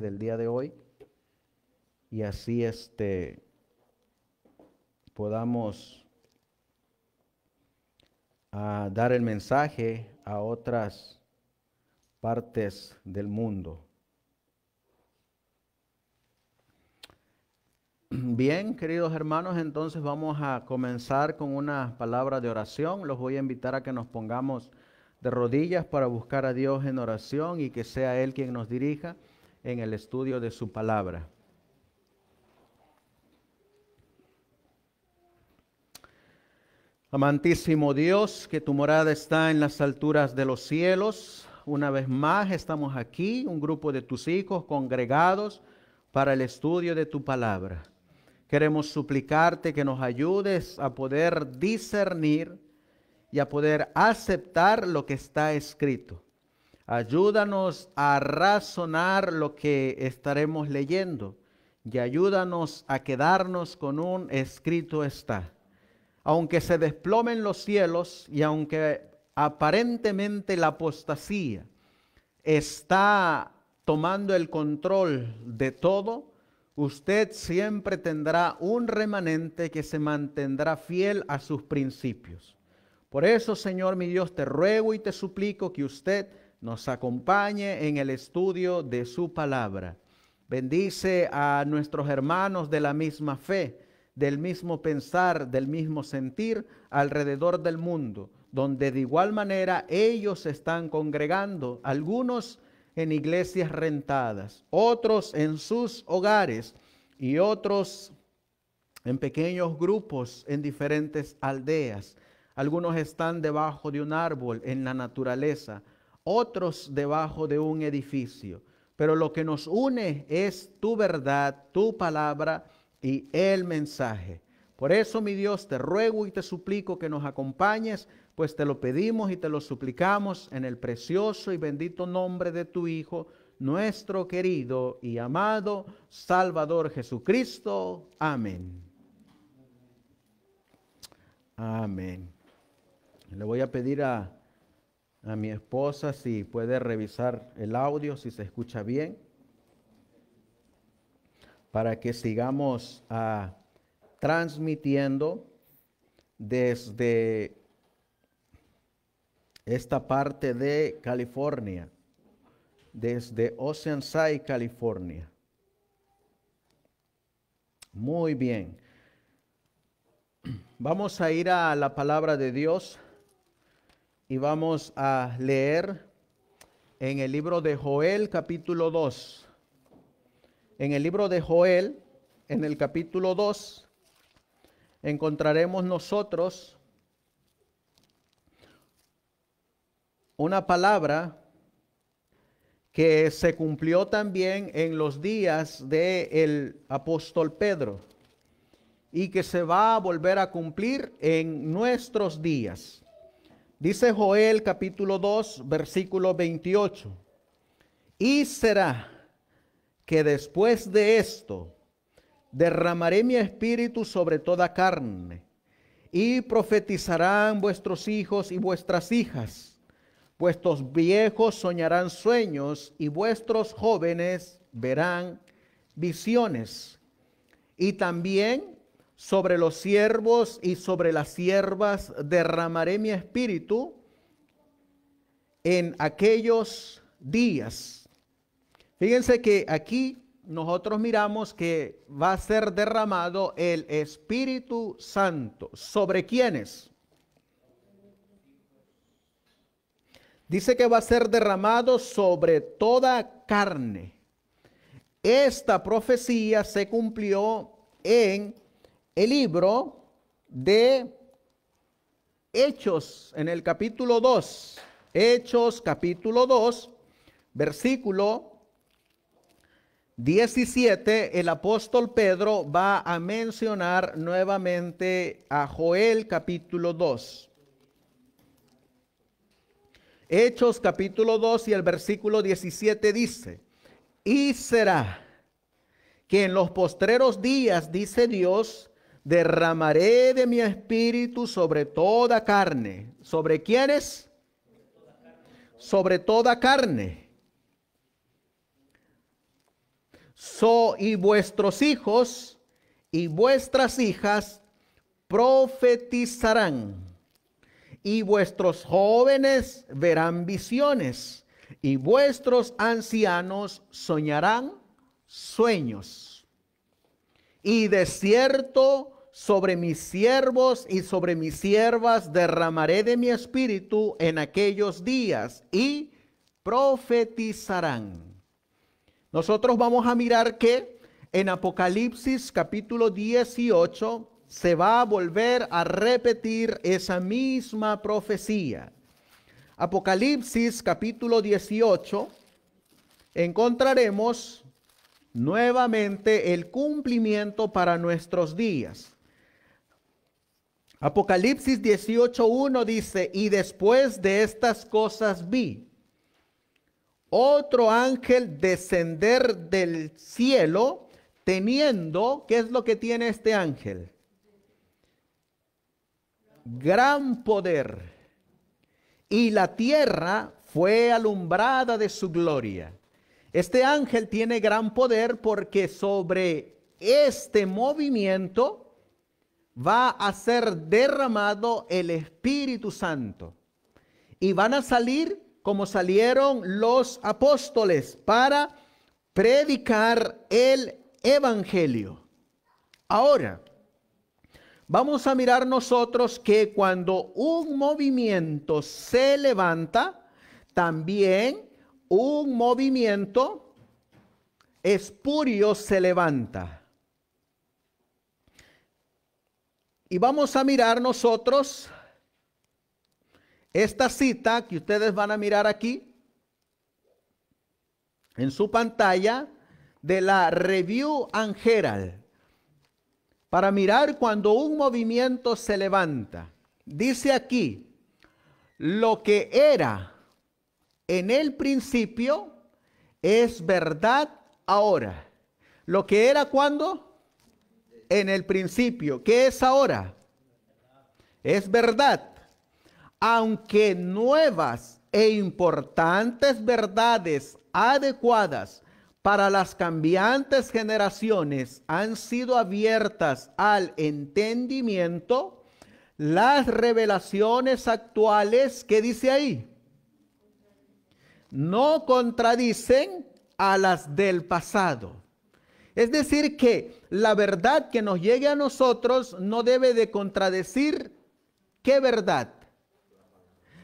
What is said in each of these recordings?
del día de hoy y así este podamos ah, dar el mensaje a otras partes del mundo. Bien, queridos hermanos, entonces vamos a comenzar con una palabra de oración. Los voy a invitar a que nos pongamos de rodillas para buscar a Dios en oración y que sea Él quien nos dirija en el estudio de su palabra. Amantísimo Dios, que tu morada está en las alturas de los cielos. Una vez más estamos aquí, un grupo de tus hijos congregados para el estudio de tu palabra. Queremos suplicarte que nos ayudes a poder discernir y a poder aceptar lo que está escrito. Ayúdanos a razonar lo que estaremos leyendo y ayúdanos a quedarnos con un escrito está. Aunque se desplomen los cielos y aunque aparentemente la apostasía está tomando el control de todo, usted siempre tendrá un remanente que se mantendrá fiel a sus principios. Por eso, Señor mi Dios, te ruego y te suplico que usted nos acompañe en el estudio de su palabra. Bendice a nuestros hermanos de la misma fe, del mismo pensar, del mismo sentir alrededor del mundo, donde de igual manera ellos están congregando, algunos en iglesias rentadas, otros en sus hogares y otros en pequeños grupos en diferentes aldeas. Algunos están debajo de un árbol en la naturaleza, otros debajo de un edificio. Pero lo que nos une es tu verdad, tu palabra y el mensaje. Por eso, mi Dios, te ruego y te suplico que nos acompañes, pues te lo pedimos y te lo suplicamos en el precioso y bendito nombre de tu Hijo, nuestro querido y amado Salvador Jesucristo. Amén. Amén. Le voy a pedir a a mi esposa si puede revisar el audio, si se escucha bien, para que sigamos ah, transmitiendo desde esta parte de California, desde Oceanside, California. Muy bien. Vamos a ir a la palabra de Dios y vamos a leer en el libro de Joel capítulo 2. En el libro de Joel, en el capítulo 2, encontraremos nosotros una palabra que se cumplió también en los días del el apóstol Pedro y que se va a volver a cumplir en nuestros días. Dice Joel capítulo 2, versículo 28. Y será que después de esto derramaré mi espíritu sobre toda carne, y profetizarán vuestros hijos y vuestras hijas. Vuestros viejos soñarán sueños y vuestros jóvenes verán visiones. Y también sobre los siervos y sobre las siervas derramaré mi espíritu en aquellos días. Fíjense que aquí nosotros miramos que va a ser derramado el Espíritu Santo. ¿Sobre quiénes? Dice que va a ser derramado sobre toda carne. Esta profecía se cumplió en el libro de Hechos en el capítulo 2. Hechos capítulo 2, versículo 17, el apóstol Pedro va a mencionar nuevamente a Joel capítulo 2. Hechos capítulo 2 y el versículo 17 dice, y será que en los postreros días, dice Dios, derramaré de mi espíritu sobre toda carne. ¿Sobre quiénes? Sobre toda carne. So, y vuestros hijos y vuestras hijas profetizarán. Y vuestros jóvenes verán visiones. Y vuestros ancianos soñarán sueños y de cierto sobre mis siervos y sobre mis siervas derramaré de mi espíritu en aquellos días y profetizarán. Nosotros vamos a mirar que en Apocalipsis capítulo 18 se va a volver a repetir esa misma profecía. Apocalipsis capítulo 18 encontraremos nuevamente el cumplimiento para nuestros días. Apocalipsis 18.1 dice, y después de estas cosas vi otro ángel descender del cielo teniendo, ¿qué es lo que tiene este ángel? Gran poder. Y la tierra fue alumbrada de su gloria. Este ángel tiene gran poder porque sobre este movimiento va a ser derramado el Espíritu Santo. Y van a salir como salieron los apóstoles para predicar el Evangelio. Ahora, vamos a mirar nosotros que cuando un movimiento se levanta, también un movimiento espurio se levanta. Y vamos a mirar nosotros esta cita que ustedes van a mirar aquí en su pantalla de la Review and para mirar cuando un movimiento se levanta. Dice aquí, lo que era en el principio, es verdad ahora. Lo que era cuando? En el principio. ¿Qué es ahora? Es verdad. Aunque nuevas e importantes verdades adecuadas para las cambiantes generaciones han sido abiertas al entendimiento, las revelaciones actuales, ¿qué dice ahí? no contradicen a las del pasado. Es decir, que la verdad que nos llegue a nosotros no debe de contradecir qué verdad.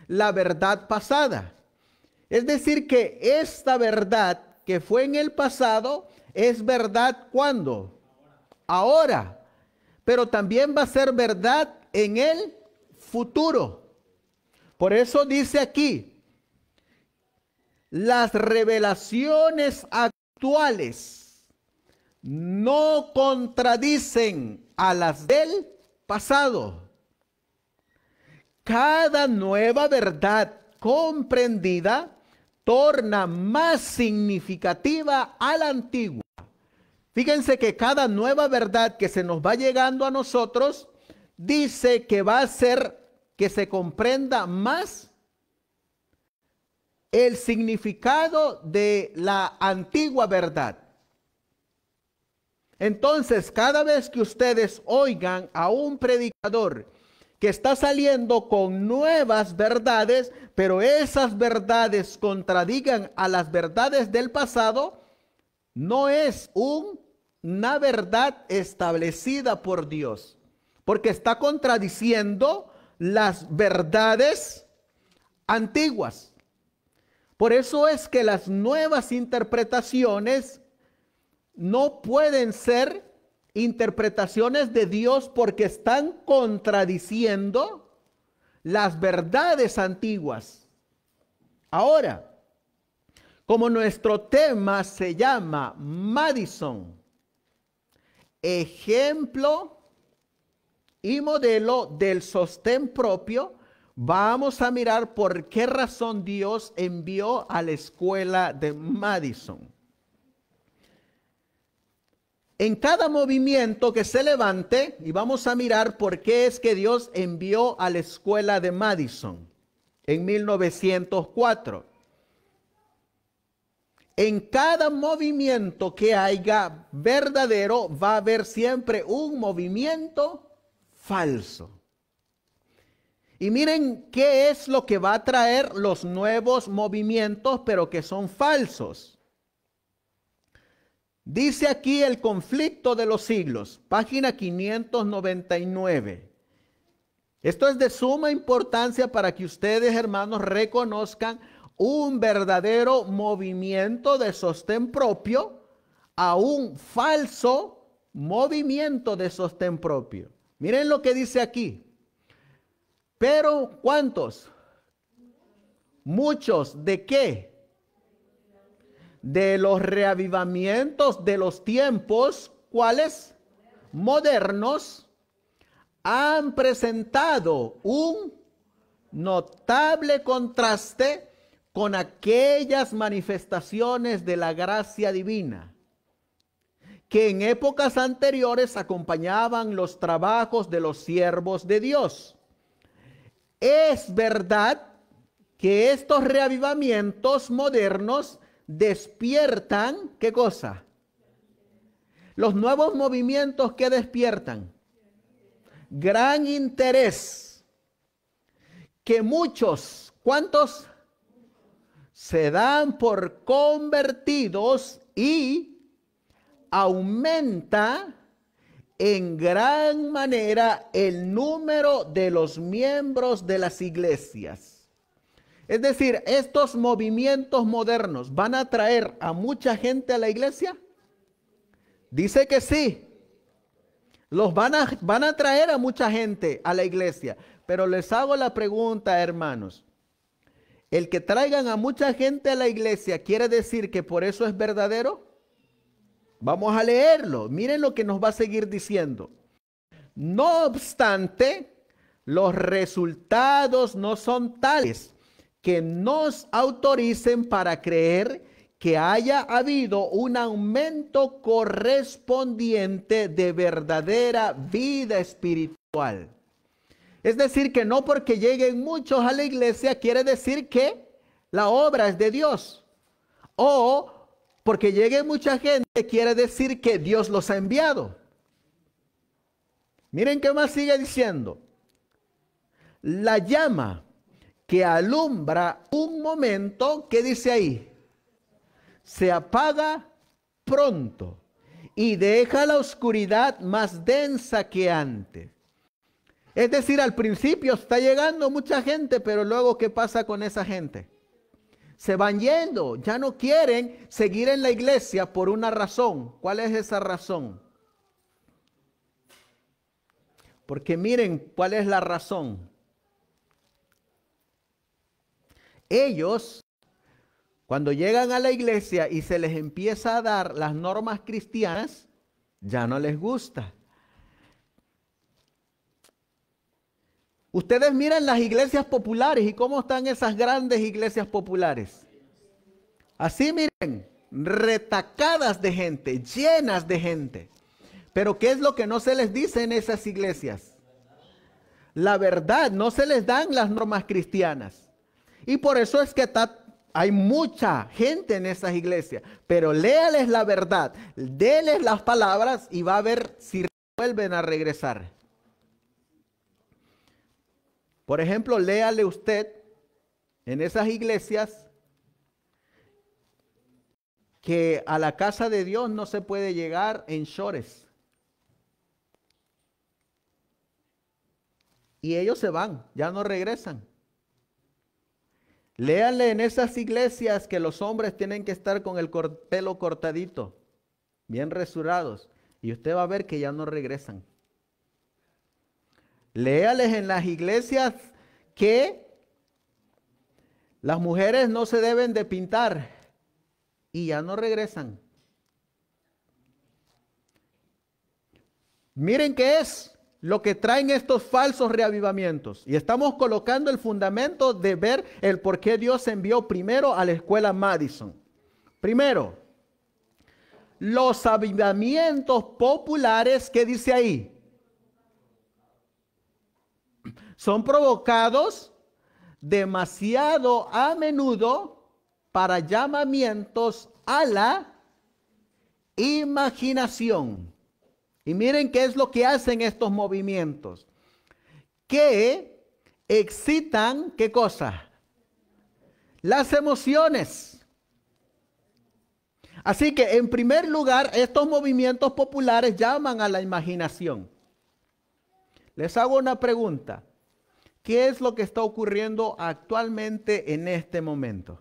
La verdad pasada. Es decir, que esta verdad que fue en el pasado es verdad cuando? Ahora. Pero también va a ser verdad en el futuro. Por eso dice aquí, las revelaciones actuales no contradicen a las del pasado. Cada nueva verdad comprendida torna más significativa a la antigua. Fíjense que cada nueva verdad que se nos va llegando a nosotros dice que va a ser que se comprenda más el significado de la antigua verdad. Entonces, cada vez que ustedes oigan a un predicador que está saliendo con nuevas verdades, pero esas verdades contradigan a las verdades del pasado, no es una verdad establecida por Dios, porque está contradiciendo las verdades antiguas. Por eso es que las nuevas interpretaciones no pueden ser interpretaciones de Dios porque están contradiciendo las verdades antiguas. Ahora, como nuestro tema se llama Madison, ejemplo y modelo del sostén propio, Vamos a mirar por qué razón Dios envió a la escuela de Madison. En cada movimiento que se levante, y vamos a mirar por qué es que Dios envió a la escuela de Madison en 1904. En cada movimiento que haya verdadero, va a haber siempre un movimiento falso. Y miren qué es lo que va a traer los nuevos movimientos, pero que son falsos. Dice aquí el conflicto de los siglos, página 599. Esto es de suma importancia para que ustedes, hermanos, reconozcan un verdadero movimiento de sostén propio a un falso movimiento de sostén propio. Miren lo que dice aquí. Pero ¿cuántos? Muchos de qué? De los reavivamientos de los tiempos, ¿cuáles? Modernos, han presentado un notable contraste con aquellas manifestaciones de la gracia divina que en épocas anteriores acompañaban los trabajos de los siervos de Dios. Es verdad que estos reavivamientos modernos despiertan, ¿qué cosa? Los nuevos movimientos que despiertan. Gran interés. Que muchos, ¿cuántos? Se dan por convertidos y aumenta en gran manera el número de los miembros de las iglesias. Es decir, estos movimientos modernos van a traer a mucha gente a la iglesia. Dice que sí. Los van a, van a traer a mucha gente a la iglesia. Pero les hago la pregunta, hermanos. El que traigan a mucha gente a la iglesia quiere decir que por eso es verdadero. Vamos a leerlo. Miren lo que nos va a seguir diciendo. No obstante, los resultados no son tales que nos autoricen para creer que haya habido un aumento correspondiente de verdadera vida espiritual. Es decir, que no porque lleguen muchos a la iglesia quiere decir que la obra es de Dios. O porque llegue mucha gente quiere decir que Dios los ha enviado. Miren qué más sigue diciendo. La llama que alumbra un momento, ¿qué dice ahí? Se apaga pronto y deja la oscuridad más densa que antes. Es decir, al principio está llegando mucha gente, pero luego ¿qué pasa con esa gente? se van yendo, ya no quieren seguir en la iglesia por una razón. ¿Cuál es esa razón? Porque miren cuál es la razón. Ellos, cuando llegan a la iglesia y se les empieza a dar las normas cristianas, ya no les gusta. Ustedes miran las iglesias populares y cómo están esas grandes iglesias populares. Así miren, retacadas de gente, llenas de gente. Pero ¿qué es lo que no se les dice en esas iglesias? La verdad, no se les dan las normas cristianas. Y por eso es que hay mucha gente en esas iglesias. Pero léales la verdad, déles las palabras y va a ver si vuelven a regresar. Por ejemplo, léale usted en esas iglesias que a la casa de Dios no se puede llegar en shores. Y ellos se van, ya no regresan. Léale en esas iglesias que los hombres tienen que estar con el pelo cortadito, bien resurados, y usted va a ver que ya no regresan. Léales en las iglesias que las mujeres no se deben de pintar y ya no regresan. Miren qué es lo que traen estos falsos reavivamientos. Y estamos colocando el fundamento de ver el por qué Dios envió primero a la escuela Madison. Primero, los avivamientos populares, ¿qué dice ahí? Son provocados demasiado a menudo para llamamientos a la imaginación. Y miren qué es lo que hacen estos movimientos. Que excitan, ¿qué cosa? Las emociones. Así que en primer lugar, estos movimientos populares llaman a la imaginación. Les hago una pregunta. ¿Qué es lo que está ocurriendo actualmente en este momento?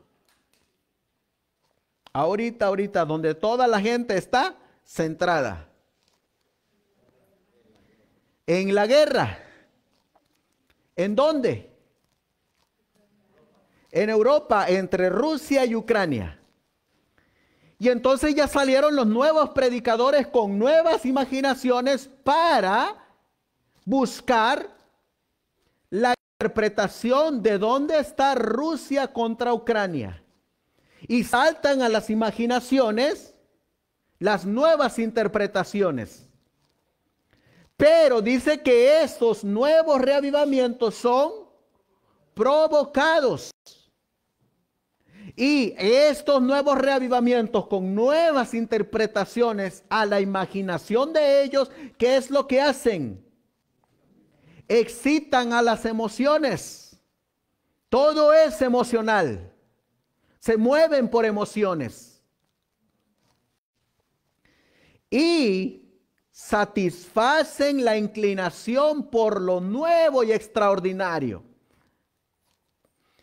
Ahorita, ahorita, donde toda la gente está centrada. En la guerra. ¿En dónde? En Europa, entre Rusia y Ucrania. Y entonces ya salieron los nuevos predicadores con nuevas imaginaciones para buscar la interpretación de dónde está Rusia contra Ucrania. Y saltan a las imaginaciones las nuevas interpretaciones. Pero dice que estos nuevos reavivamientos son provocados. Y estos nuevos reavivamientos con nuevas interpretaciones a la imaginación de ellos, ¿qué es lo que hacen? excitan a las emociones. Todo es emocional. Se mueven por emociones. Y satisfacen la inclinación por lo nuevo y extraordinario.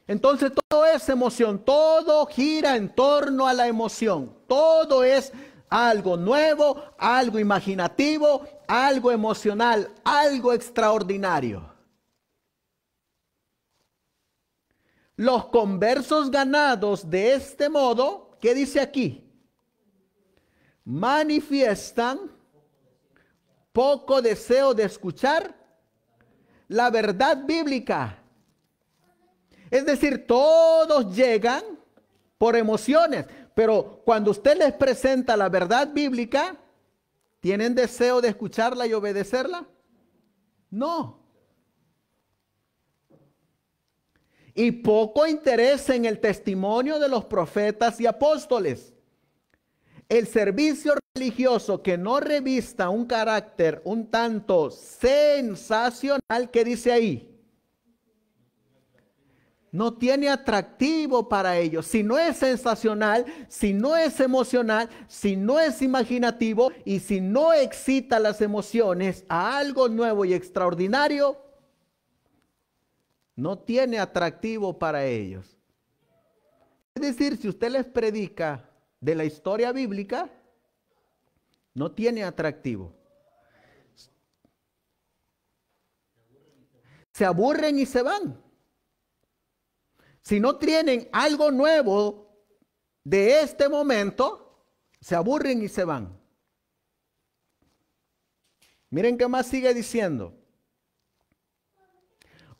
Entonces todo es emoción, todo gira en torno a la emoción, todo es algo nuevo, algo imaginativo, algo emocional, algo extraordinario. Los conversos ganados de este modo, ¿qué dice aquí? Manifiestan poco deseo de escuchar la verdad bíblica. Es decir, todos llegan por emociones, pero cuando usted les presenta la verdad bíblica, ¿Tienen deseo de escucharla y obedecerla? No. Y poco interés en el testimonio de los profetas y apóstoles. El servicio religioso que no revista un carácter un tanto sensacional que dice ahí, no tiene atractivo para ellos. Si no es sensacional, si no es emocional, si no es imaginativo y si no excita las emociones a algo nuevo y extraordinario, no tiene atractivo para ellos. Es decir, si usted les predica de la historia bíblica, no tiene atractivo. Se aburren y se van. Si no tienen algo nuevo de este momento, se aburren y se van. Miren qué más sigue diciendo.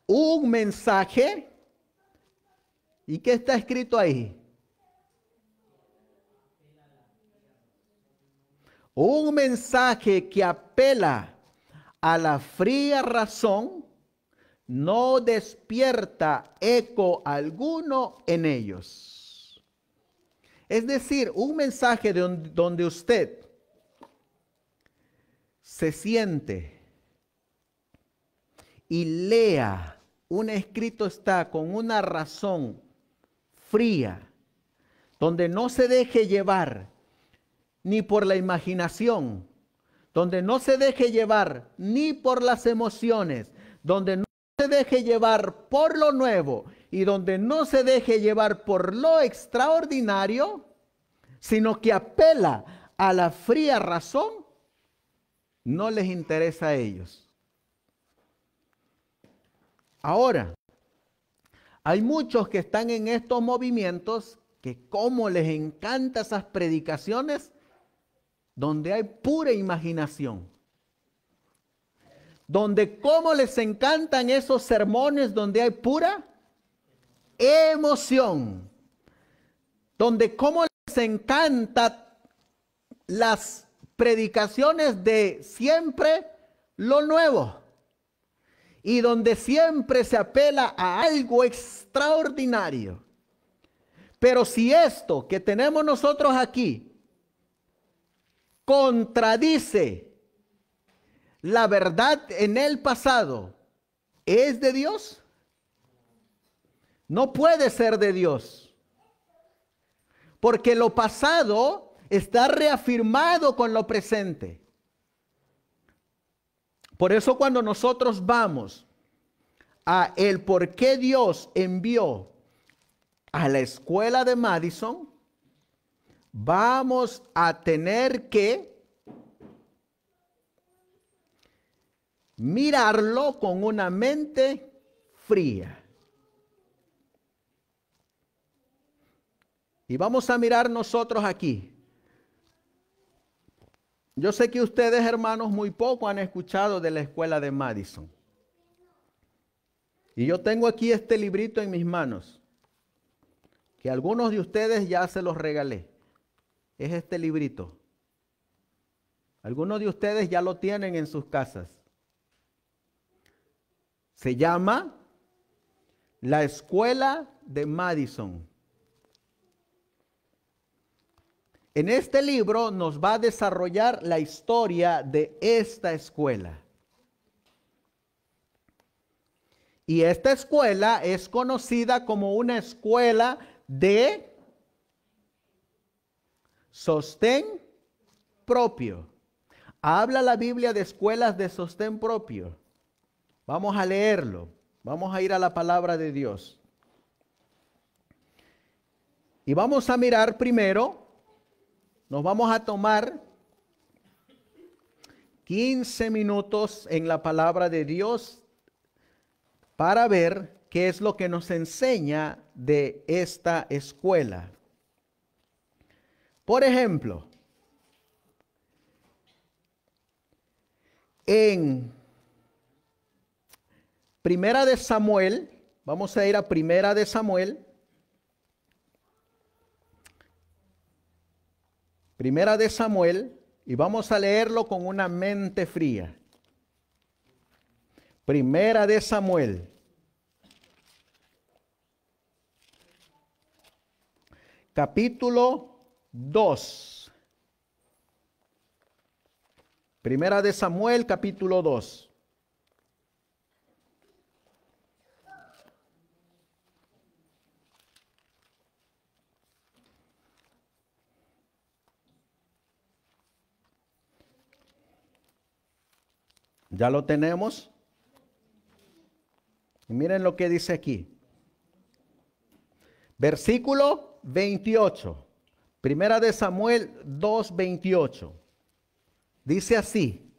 Un mensaje. ¿Y qué está escrito ahí? Un mensaje que apela a la fría razón no despierta eco alguno en ellos. Es decir, un mensaje de donde usted se siente y lea un escrito está con una razón fría, donde no se deje llevar ni por la imaginación, donde no se deje llevar ni por las emociones, donde no se deje llevar por lo nuevo y donde no se deje llevar por lo extraordinario, sino que apela a la fría razón, no les interesa a ellos. Ahora, hay muchos que están en estos movimientos que como les encanta esas predicaciones donde hay pura imaginación donde como les encantan esos sermones donde hay pura emoción, donde cómo les encantan las predicaciones de siempre lo nuevo y donde siempre se apela a algo extraordinario. Pero si esto que tenemos nosotros aquí contradice la verdad en el pasado es de Dios? No puede ser de Dios. Porque lo pasado está reafirmado con lo presente. Por eso cuando nosotros vamos a el por qué Dios envió a la escuela de Madison, vamos a tener que mirarlo con una mente fría. Y vamos a mirar nosotros aquí. Yo sé que ustedes, hermanos, muy poco han escuchado de la escuela de Madison. Y yo tengo aquí este librito en mis manos, que algunos de ustedes ya se los regalé. Es este librito. Algunos de ustedes ya lo tienen en sus casas. Se llama La Escuela de Madison. En este libro nos va a desarrollar la historia de esta escuela. Y esta escuela es conocida como una escuela de sostén propio. Habla la Biblia de escuelas de sostén propio. Vamos a leerlo. Vamos a ir a la palabra de Dios. Y vamos a mirar primero, nos vamos a tomar 15 minutos en la palabra de Dios para ver qué es lo que nos enseña de esta escuela. Por ejemplo, en Primera de Samuel, vamos a ir a Primera de Samuel. Primera de Samuel, y vamos a leerlo con una mente fría. Primera de Samuel. Capítulo 2. Primera de Samuel, capítulo 2. ¿Ya lo tenemos? Y miren lo que dice aquí. Versículo 28. Primera de Samuel 2:28. Dice así.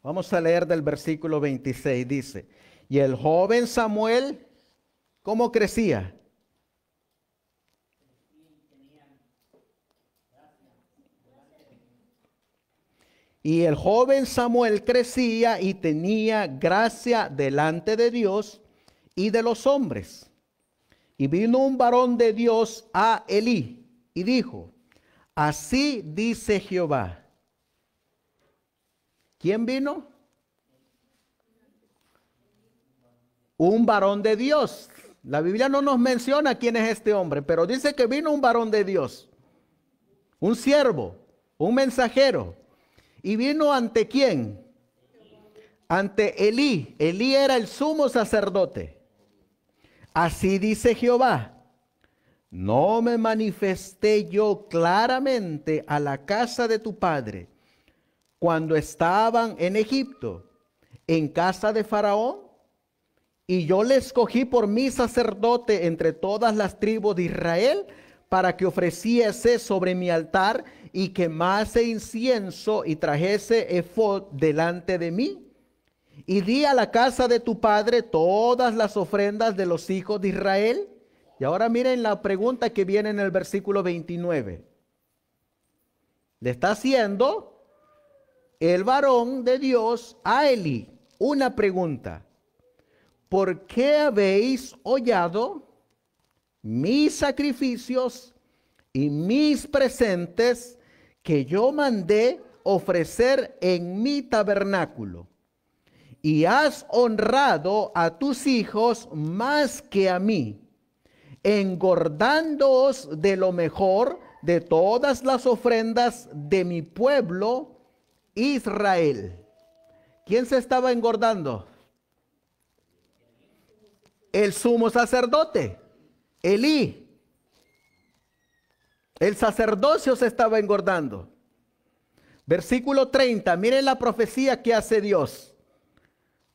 Vamos a leer del versículo 26. Dice, y el joven Samuel, ¿cómo crecía? Y el joven Samuel crecía y tenía gracia delante de Dios y de los hombres. Y vino un varón de Dios a Elí y dijo, así dice Jehová. ¿Quién vino? Un varón de Dios. La Biblia no nos menciona quién es este hombre, pero dice que vino un varón de Dios, un siervo, un mensajero. ¿Y vino ante quién? Ante Elí. Elí era el sumo sacerdote. Así dice Jehová. No me manifesté yo claramente a la casa de tu padre cuando estaban en Egipto, en casa de Faraón. Y yo le escogí por mi sacerdote entre todas las tribus de Israel para que ofreciese sobre mi altar y quemase incienso y trajese efod delante de mí. Y di a la casa de tu padre todas las ofrendas de los hijos de Israel. Y ahora miren la pregunta que viene en el versículo 29. Le está haciendo el varón de Dios a Eli una pregunta. ¿Por qué habéis hollado mis sacrificios y mis presentes que yo mandé ofrecer en mi tabernáculo. Y has honrado a tus hijos más que a mí, engordándoos de lo mejor de todas las ofrendas de mi pueblo Israel. ¿Quién se estaba engordando? El sumo sacerdote, Elí. El sacerdocio se estaba engordando. Versículo 30, miren la profecía que hace Dios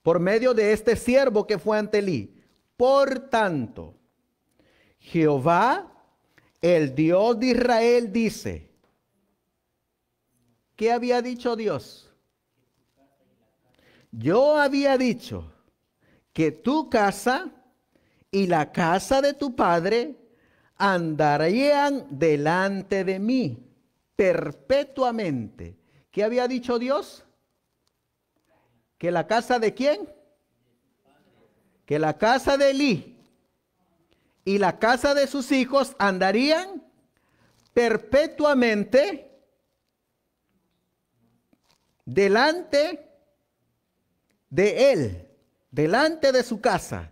por medio de este siervo que fue ante Por tanto, Jehová, el Dios de Israel, dice, ¿qué había dicho Dios? Yo había dicho que tu casa y la casa de tu padre andarían delante de mí perpetuamente. ¿Qué había dicho Dios? Que la casa de quién? Que la casa de Elí y la casa de sus hijos andarían perpetuamente delante de él, delante de su casa.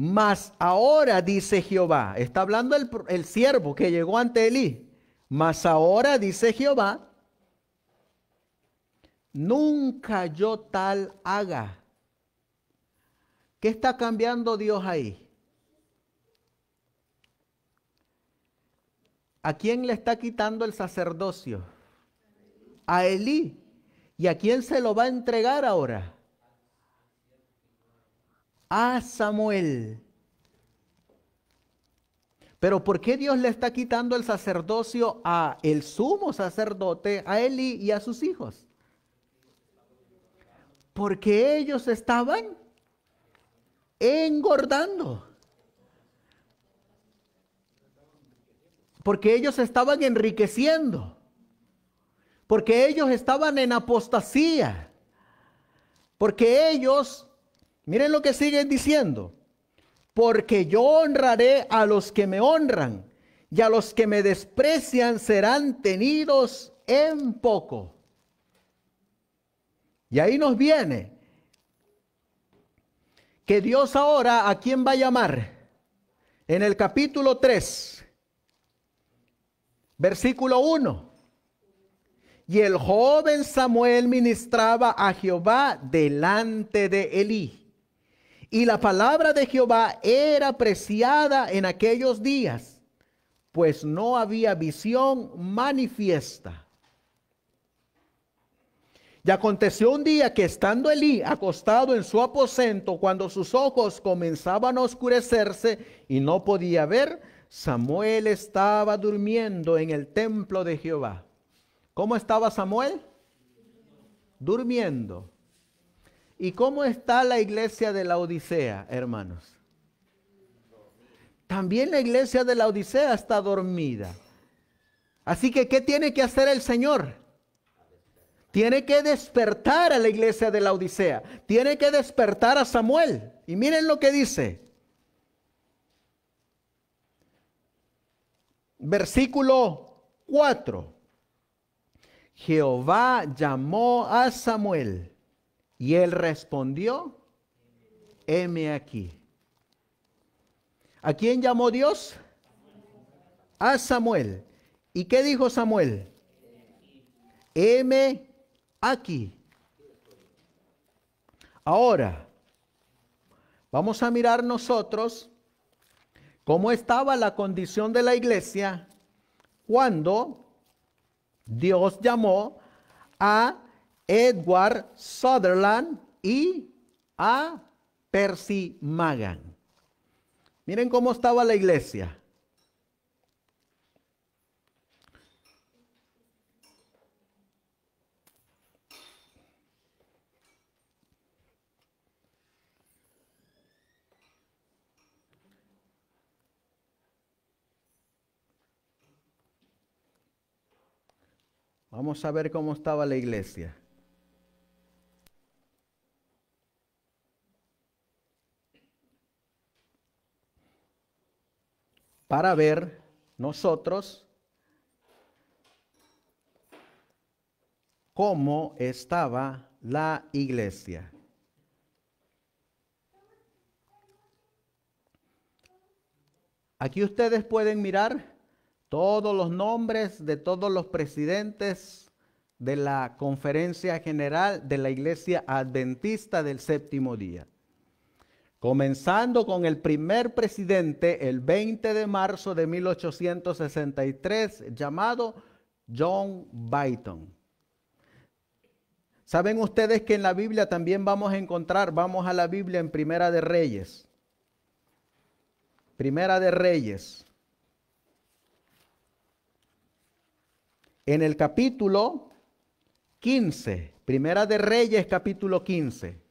Mas ahora dice Jehová, está hablando el, siervo que llegó ante Elí. Mas ahora dice Jehová, nunca yo tal haga. ¿Qué está cambiando Dios ahí? ¿A quién le está quitando el sacerdocio? A Elí. ¿Y a quién se lo va a entregar ahora? a Samuel. Pero ¿por qué Dios le está quitando el sacerdocio a el sumo sacerdote, a Eli y a sus hijos? Porque ellos estaban engordando. Porque ellos estaban enriqueciendo. Porque ellos estaban en apostasía. Porque ellos Miren lo que siguen diciendo. Porque yo honraré a los que me honran y a los que me desprecian serán tenidos en poco. Y ahí nos viene que Dios ahora a quién va a llamar. En el capítulo 3, versículo 1. Y el joven Samuel ministraba a Jehová delante de Elí. Y la palabra de Jehová era preciada en aquellos días, pues no había visión manifiesta. Y aconteció un día que estando Elí acostado en su aposento, cuando sus ojos comenzaban a oscurecerse y no podía ver, Samuel estaba durmiendo en el templo de Jehová. ¿Cómo estaba Samuel? Durmiendo. ¿Y cómo está la iglesia de la Odisea, hermanos? También la iglesia de la Odisea está dormida. Así que, ¿qué tiene que hacer el Señor? Tiene que despertar a la iglesia de la Odisea. Tiene que despertar a Samuel. Y miren lo que dice. Versículo 4. Jehová llamó a Samuel y él respondió, heme aquí. ¿A quién llamó Dios? A Samuel. ¿Y qué dijo Samuel? Heme aquí. Ahora, vamos a mirar nosotros cómo estaba la condición de la iglesia cuando Dios llamó a Edward Sutherland y a Percy Magan. Miren cómo estaba la iglesia. Vamos a ver cómo estaba la iglesia. para ver nosotros cómo estaba la iglesia. Aquí ustedes pueden mirar todos los nombres de todos los presidentes de la Conferencia General de la Iglesia Adventista del Séptimo Día comenzando con el primer presidente el 20 de marzo de 1863, llamado John Byton. Saben ustedes que en la Biblia también vamos a encontrar, vamos a la Biblia en Primera de Reyes. Primera de Reyes. En el capítulo 15, Primera de Reyes capítulo 15.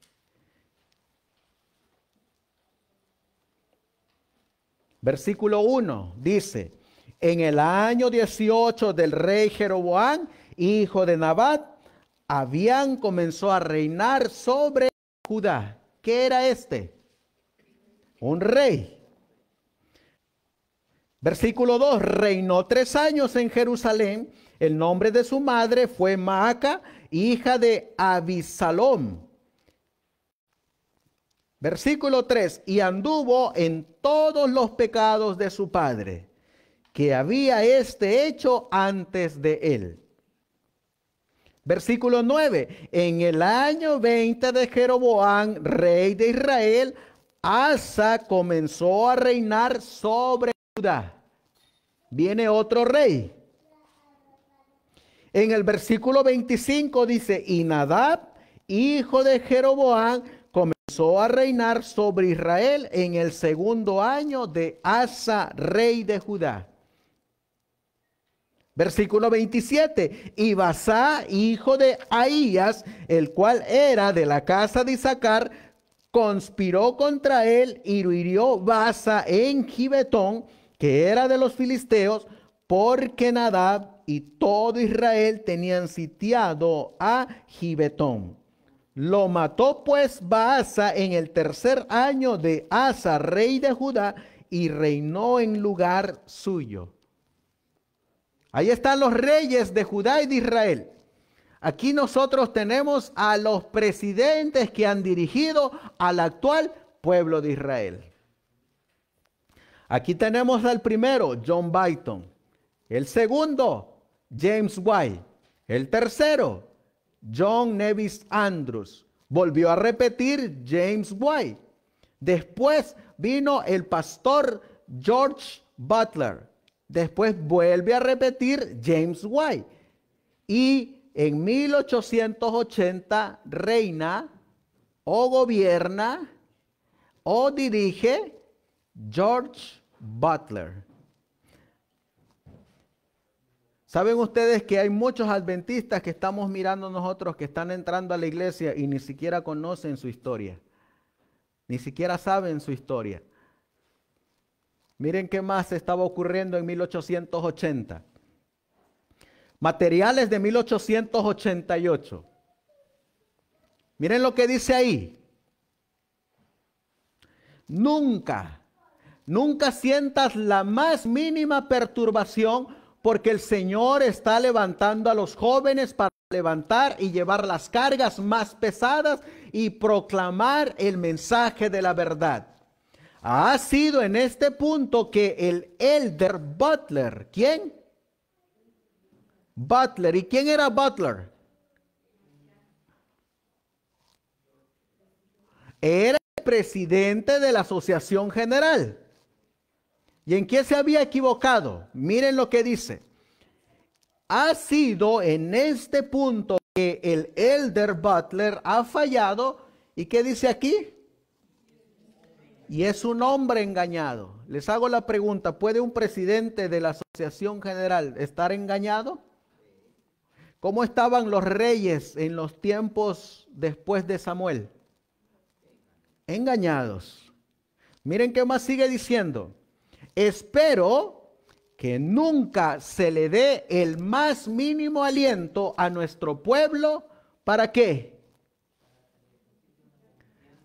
Versículo 1 dice, en el año 18 del rey Jeroboam, hijo de Nabat, habían comenzó a reinar sobre Judá. ¿Qué era este? Un rey. Versículo 2, reinó tres años en Jerusalén. El nombre de su madre fue Maaca, hija de Abisalom. Versículo 3, y anduvo en todos los pecados de su padre, que había este hecho antes de él. Versículo 9, en el año 20 de Jeroboán, rey de Israel, Asa comenzó a reinar sobre Judá. Viene otro rey. En el versículo 25 dice, y Nadab, hijo de Jeroboam, comenzó a reinar sobre Israel en el segundo año de Asa, rey de Judá. Versículo 27. Y Basá, hijo de Ahías, el cual era de la casa de Isaacar, conspiró contra él y lo hirió Basá en Gibetón, que era de los filisteos, porque Nadab y todo Israel tenían sitiado a Gibetón. Lo mató pues Baasa en el tercer año de Asa, rey de Judá, y reinó en lugar suyo. Ahí están los reyes de Judá y de Israel. Aquí nosotros tenemos a los presidentes que han dirigido al actual pueblo de Israel. Aquí tenemos al primero, John Byton. El segundo, James White. El tercero, John Nevis Andrews. Volvió a repetir James White. Después vino el pastor George Butler. Después vuelve a repetir James White. Y en 1880 reina o gobierna o dirige George Butler. ¿Saben ustedes que hay muchos adventistas que estamos mirando nosotros, que están entrando a la iglesia y ni siquiera conocen su historia? Ni siquiera saben su historia. Miren qué más estaba ocurriendo en 1880. Materiales de 1888. Miren lo que dice ahí. Nunca, nunca sientas la más mínima perturbación porque el Señor está levantando a los jóvenes para levantar y llevar las cargas más pesadas y proclamar el mensaje de la verdad. Ha sido en este punto que el elder Butler, ¿quién? Butler, ¿y quién era Butler? Era el presidente de la Asociación General. ¿Y en qué se había equivocado? Miren lo que dice. Ha sido en este punto que el elder Butler ha fallado. ¿Y qué dice aquí? Y es un hombre engañado. Les hago la pregunta, ¿puede un presidente de la Asociación General estar engañado? ¿Cómo estaban los reyes en los tiempos después de Samuel? Engañados. Miren qué más sigue diciendo. Espero que nunca se le dé el más mínimo aliento a nuestro pueblo. ¿Para qué?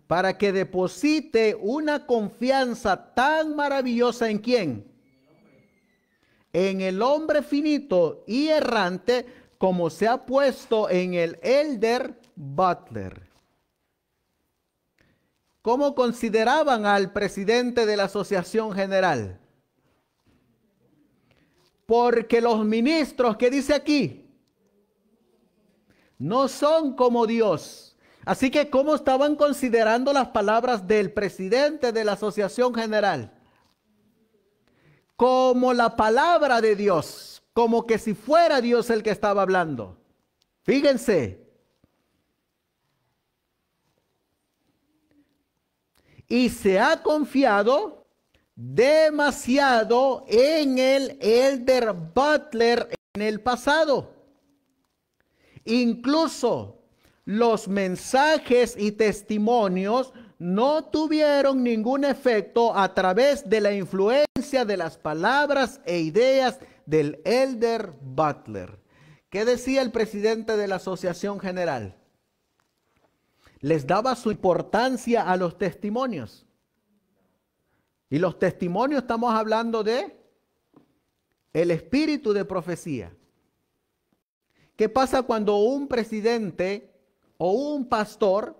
Para que deposite una confianza tan maravillosa en quién? En el hombre finito y errante como se ha puesto en el elder Butler. ¿Cómo consideraban al presidente de la Asociación General? Porque los ministros que dice aquí no son como Dios. Así que, ¿cómo estaban considerando las palabras del presidente de la Asociación General? Como la palabra de Dios, como que si fuera Dios el que estaba hablando. Fíjense. Y se ha confiado demasiado en el Elder Butler en el pasado. Incluso los mensajes y testimonios no tuvieron ningún efecto a través de la influencia de las palabras e ideas del Elder Butler. ¿Qué decía el presidente de la Asociación General? Les daba su importancia a los testimonios y los testimonios estamos hablando de el espíritu de profecía. ¿Qué pasa cuando un presidente o un pastor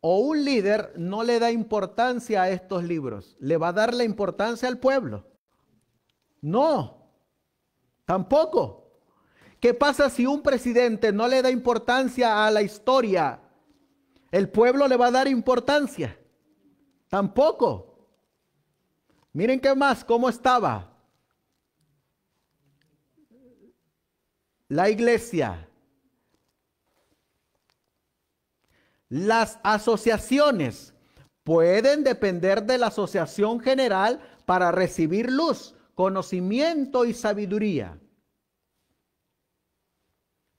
o un líder no le da importancia a estos libros? ¿Le va a dar la importancia al pueblo? No, tampoco. ¿Qué pasa si un presidente no le da importancia a la historia? ¿El pueblo le va a dar importancia? Tampoco. Miren qué más, cómo estaba. La iglesia. Las asociaciones pueden depender de la asociación general para recibir luz, conocimiento y sabiduría.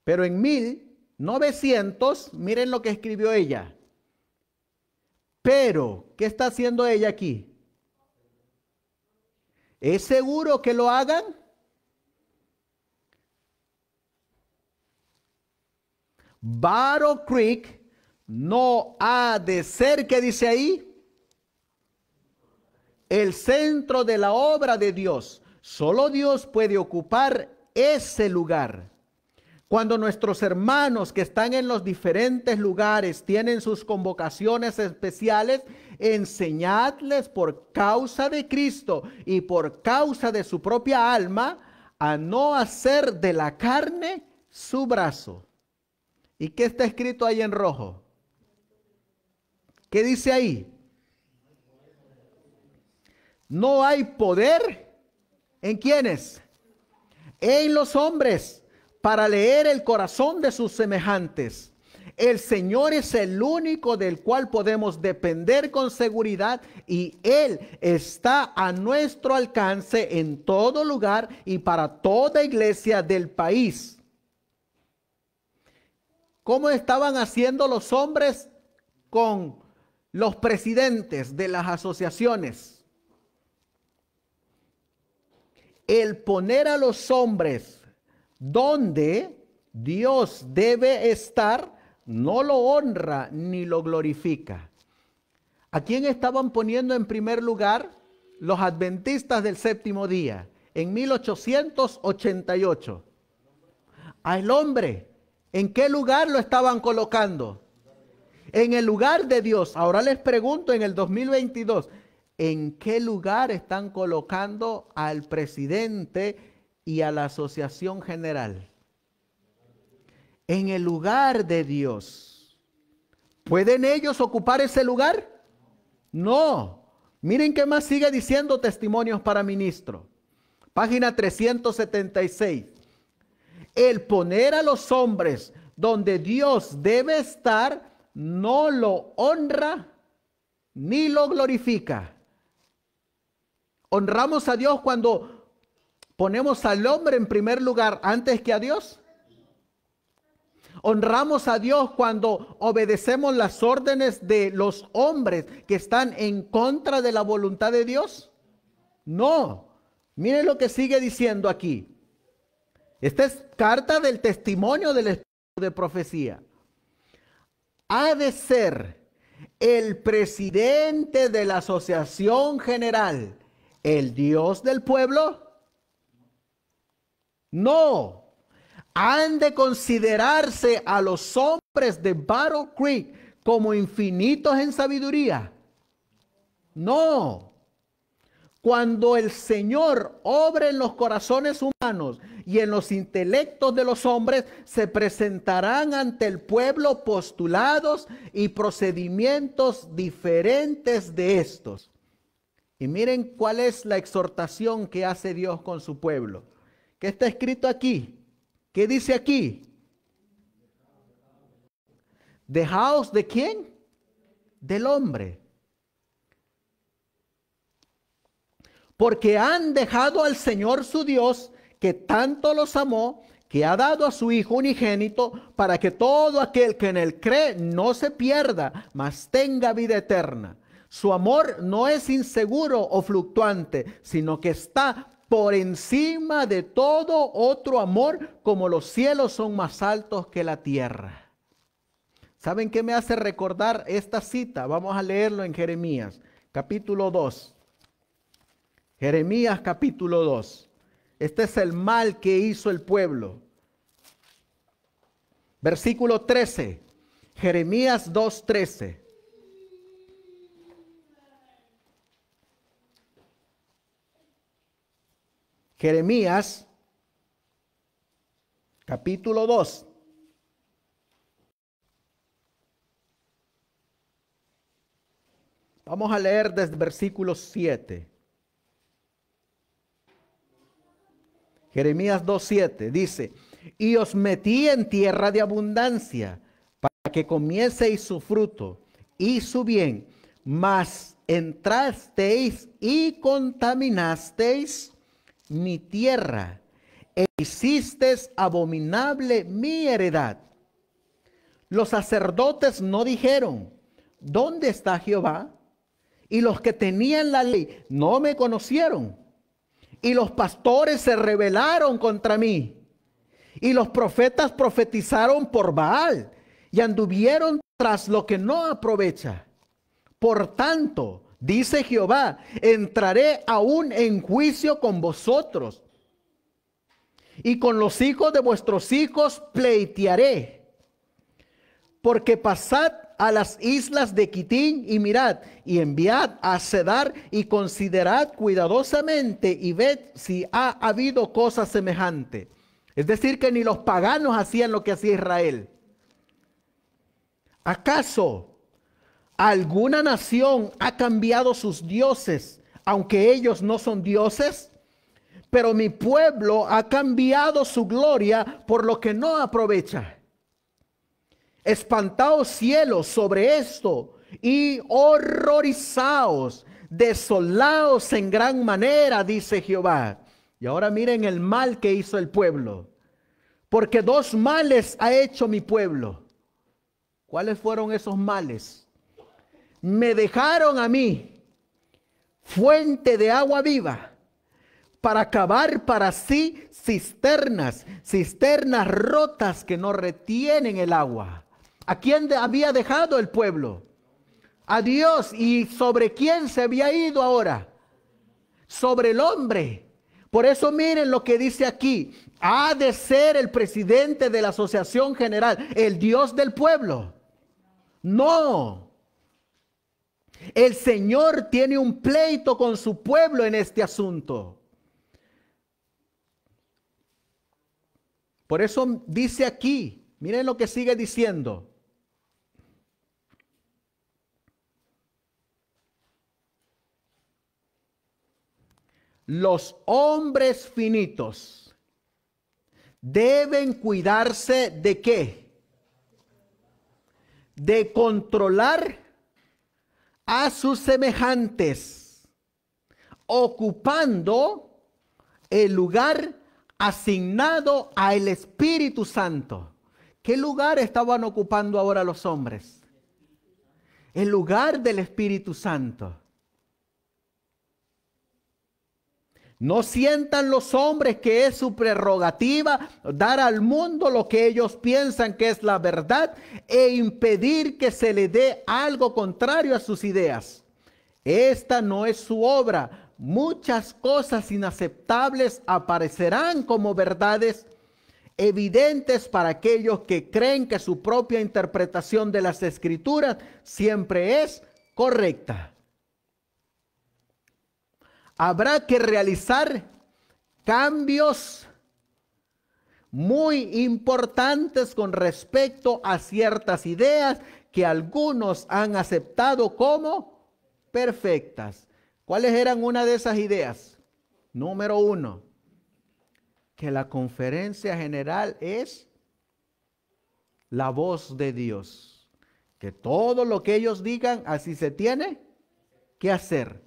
Pero en 1900, miren lo que escribió ella. Pero, ¿qué está haciendo ella aquí? ¿Es seguro que lo hagan? Battle Creek no ha de ser, ¿qué dice ahí? El centro de la obra de Dios. Solo Dios puede ocupar ese lugar. Cuando nuestros hermanos que están en los diferentes lugares tienen sus convocaciones especiales, enseñadles por causa de Cristo y por causa de su propia alma a no hacer de la carne su brazo. ¿Y qué está escrito ahí en rojo? ¿Qué dice ahí? No hay poder en quienes? En los hombres para leer el corazón de sus semejantes. El Señor es el único del cual podemos depender con seguridad y Él está a nuestro alcance en todo lugar y para toda iglesia del país. ¿Cómo estaban haciendo los hombres con los presidentes de las asociaciones? El poner a los hombres donde Dios debe estar, no lo honra ni lo glorifica. ¿A quién estaban poniendo en primer lugar? Los adventistas del séptimo día, en 1888. Al hombre, ¿en qué lugar lo estaban colocando? En el lugar de Dios. Ahora les pregunto en el 2022, ¿en qué lugar están colocando al presidente? y a la asociación general. En el lugar de Dios. ¿Pueden ellos ocupar ese lugar? No. Miren qué más sigue diciendo Testimonios para Ministro. Página 376. El poner a los hombres donde Dios debe estar no lo honra ni lo glorifica. Honramos a Dios cuando ¿Ponemos al hombre en primer lugar antes que a Dios? Honramos a Dios cuando obedecemos las órdenes de los hombres que están en contra de la voluntad de Dios? No. Miren lo que sigue diciendo aquí. Esta es carta del testimonio del espíritu de profecía. Ha de ser el presidente de la Asociación General, el Dios del pueblo, no. Han de considerarse a los hombres de Battle Creek como infinitos en sabiduría. No. Cuando el Señor obra en los corazones humanos y en los intelectos de los hombres, se presentarán ante el pueblo postulados y procedimientos diferentes de estos. Y miren cuál es la exhortación que hace Dios con su pueblo. ¿Qué está escrito aquí? ¿Qué dice aquí? Dejaos de quién? Del hombre. Porque han dejado al Señor su Dios, que tanto los amó, que ha dado a su Hijo unigénito, para que todo aquel que en él cree no se pierda, mas tenga vida eterna. Su amor no es inseguro o fluctuante, sino que está por encima de todo otro amor, como los cielos son más altos que la tierra. ¿Saben qué me hace recordar esta cita? Vamos a leerlo en Jeremías, capítulo 2. Jeremías, capítulo 2. Este es el mal que hizo el pueblo. Versículo 13. Jeremías 2, 13. Jeremías capítulo 2. Vamos a leer desde versículo 7. Jeremías 2.7 dice, y os metí en tierra de abundancia para que comieseis su fruto y su bien, mas entrasteis y contaminasteis mi tierra, e hiciste abominable mi heredad. Los sacerdotes no dijeron, ¿dónde está Jehová? Y los que tenían la ley no me conocieron. Y los pastores se rebelaron contra mí. Y los profetas profetizaron por Baal y anduvieron tras lo que no aprovecha. Por tanto, Dice Jehová, entraré aún en juicio con vosotros y con los hijos de vuestros hijos pleitearé. Porque pasad a las islas de Quitín y mirad y enviad a Cedar y considerad cuidadosamente y ved si ha habido cosa semejante. Es decir, que ni los paganos hacían lo que hacía Israel. ¿Acaso ¿Alguna nación ha cambiado sus dioses, aunque ellos no son dioses? Pero mi pueblo ha cambiado su gloria por lo que no aprovecha. Espantaos cielos sobre esto y horrorizaos, desolaos en gran manera, dice Jehová. Y ahora miren el mal que hizo el pueblo. Porque dos males ha hecho mi pueblo. ¿Cuáles fueron esos males? me dejaron a mí fuente de agua viva para cavar para sí cisternas, cisternas rotas que no retienen el agua. ¿A quién había dejado el pueblo? A Dios. ¿Y sobre quién se había ido ahora? Sobre el hombre. Por eso miren lo que dice aquí. Ha de ser el presidente de la Asociación General, el Dios del pueblo. No. El Señor tiene un pleito con su pueblo en este asunto. Por eso dice aquí, miren lo que sigue diciendo. Los hombres finitos deben cuidarse de qué? De controlar a sus semejantes, ocupando el lugar asignado al Espíritu Santo. ¿Qué lugar estaban ocupando ahora los hombres? El lugar del Espíritu Santo. No sientan los hombres que es su prerrogativa dar al mundo lo que ellos piensan que es la verdad e impedir que se le dé algo contrario a sus ideas. Esta no es su obra. Muchas cosas inaceptables aparecerán como verdades evidentes para aquellos que creen que su propia interpretación de las escrituras siempre es correcta habrá que realizar cambios muy importantes con respecto a ciertas ideas que algunos han aceptado como perfectas. ¿Cuáles eran una de esas ideas? Número uno, que la conferencia general es la voz de Dios. Que todo lo que ellos digan así se tiene que hacer.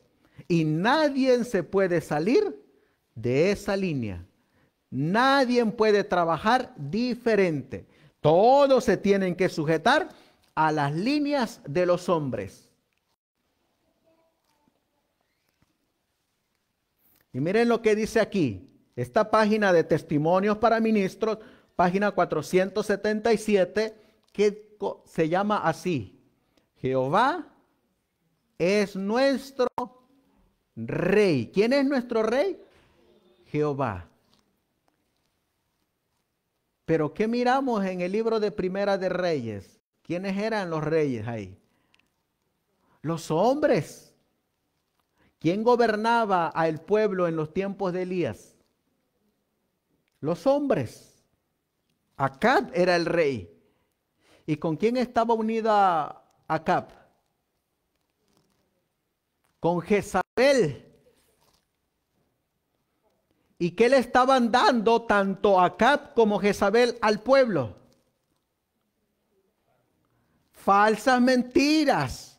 Y nadie se puede salir de esa línea. Nadie puede trabajar diferente. Todos se tienen que sujetar a las líneas de los hombres. Y miren lo que dice aquí, esta página de testimonios para ministros, página 477, que se llama así, Jehová es nuestro Rey. ¿Quién es nuestro rey? Jehová. Pero ¿qué miramos en el libro de Primera de Reyes? ¿Quiénes eran los reyes ahí? Los hombres. ¿Quién gobernaba al pueblo en los tiempos de Elías? Los hombres. Acab era el rey. ¿Y con quién estaba unida Acab? Con Jezabel. ¿Y qué le estaban dando tanto a acá como Jezabel al pueblo? Falsas mentiras.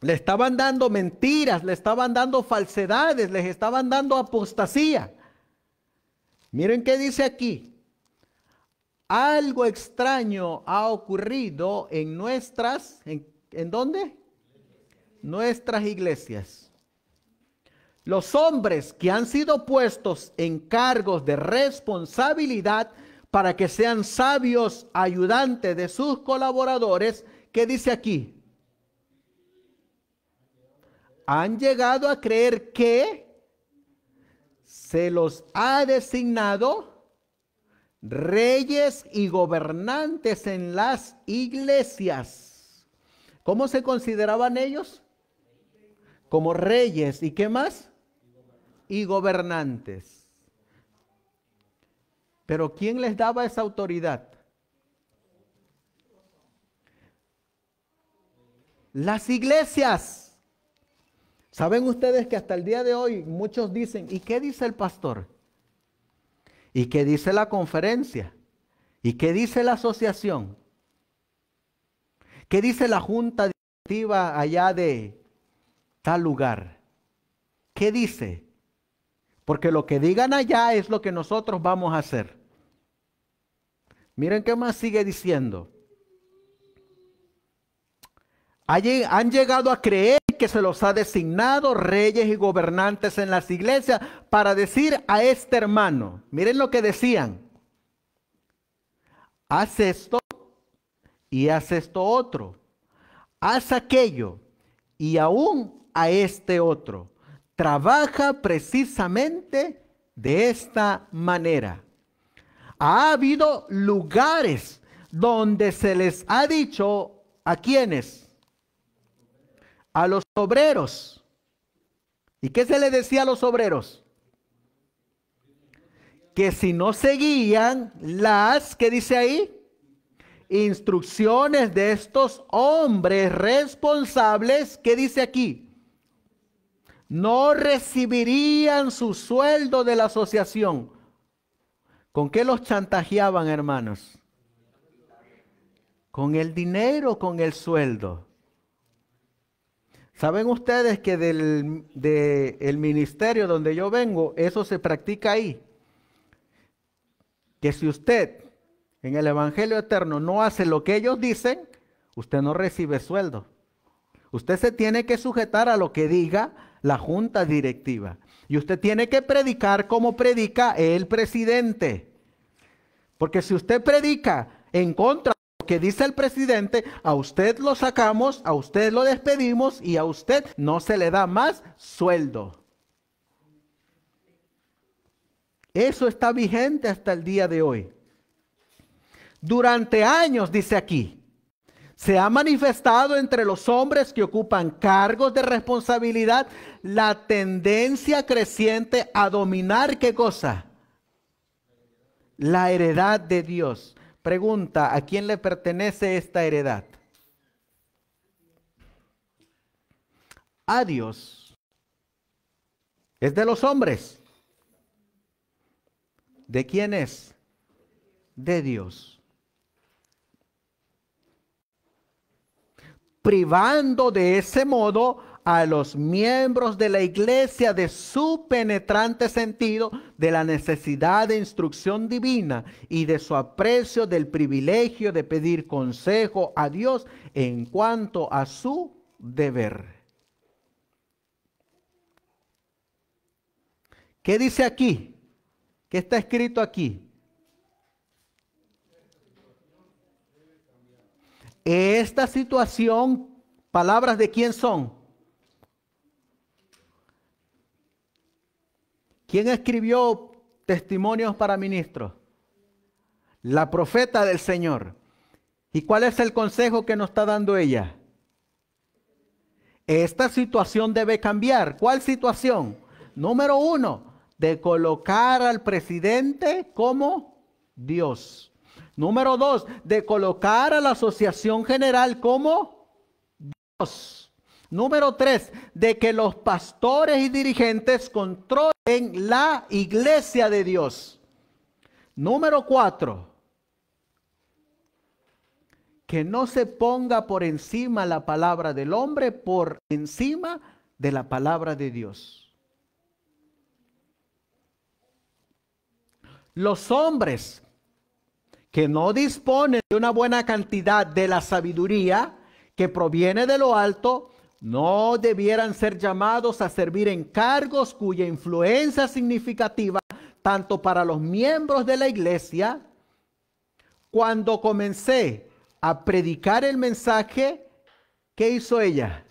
Le estaban dando mentiras, le estaban dando falsedades, les estaban dando apostasía. Miren qué dice aquí. Algo extraño ha ocurrido en nuestras, ¿en, ¿en dónde? nuestras iglesias. Los hombres que han sido puestos en cargos de responsabilidad para que sean sabios ayudantes de sus colaboradores, que dice aquí? Han llegado a creer que se los ha designado reyes y gobernantes en las iglesias. ¿Cómo se consideraban ellos? como reyes y qué más? Y gobernantes. Pero ¿quién les daba esa autoridad? Las iglesias. Saben ustedes que hasta el día de hoy muchos dicen, ¿y qué dice el pastor? ¿Y qué dice la conferencia? ¿Y qué dice la asociación? ¿Qué dice la junta directiva allá de tal lugar. ¿Qué dice? Porque lo que digan allá es lo que nosotros vamos a hacer. Miren qué más sigue diciendo. Han llegado a creer que se los ha designado reyes y gobernantes en las iglesias para decir a este hermano, miren lo que decían, haz esto y haz esto otro, haz aquello y aún a este otro. Trabaja precisamente de esta manera. Ha habido lugares donde se les ha dicho a quienes, a los obreros. ¿Y qué se le decía a los obreros? Que si no seguían las, ¿qué dice ahí? Instrucciones de estos hombres responsables, ¿qué dice aquí? no recibirían su sueldo de la asociación. ¿Con qué los chantajeaban, hermanos? Con el dinero, con el sueldo. ¿Saben ustedes que del de ministerio donde yo vengo, eso se practica ahí? Que si usted en el Evangelio Eterno no hace lo que ellos dicen, usted no recibe sueldo. Usted se tiene que sujetar a lo que diga la junta directiva. Y usted tiene que predicar como predica el presidente. Porque si usted predica en contra de lo que dice el presidente, a usted lo sacamos, a usted lo despedimos y a usted no se le da más sueldo. Eso está vigente hasta el día de hoy. Durante años, dice aquí, se ha manifestado entre los hombres que ocupan cargos de responsabilidad la tendencia creciente a dominar qué cosa? La heredad de Dios. Pregunta, ¿a quién le pertenece esta heredad? A Dios. ¿Es de los hombres? ¿De quién es? De Dios. privando de ese modo a los miembros de la iglesia de su penetrante sentido de la necesidad de instrucción divina y de su aprecio del privilegio de pedir consejo a Dios en cuanto a su deber. ¿Qué dice aquí? ¿Qué está escrito aquí? Esta situación, palabras de quién son? ¿Quién escribió testimonios para ministros? La profeta del Señor. ¿Y cuál es el consejo que nos está dando ella? Esta situación debe cambiar. ¿Cuál situación? Número uno, de colocar al presidente como Dios. Número dos, de colocar a la Asociación General como Dios. Número tres, de que los pastores y dirigentes controlen la iglesia de Dios. Número cuatro, que no se ponga por encima la palabra del hombre, por encima de la palabra de Dios. Los hombres que no disponen de una buena cantidad de la sabiduría que proviene de lo alto, no debieran ser llamados a servir en cargos cuya influencia significativa tanto para los miembros de la iglesia. Cuando comencé a predicar el mensaje, ¿qué hizo ella?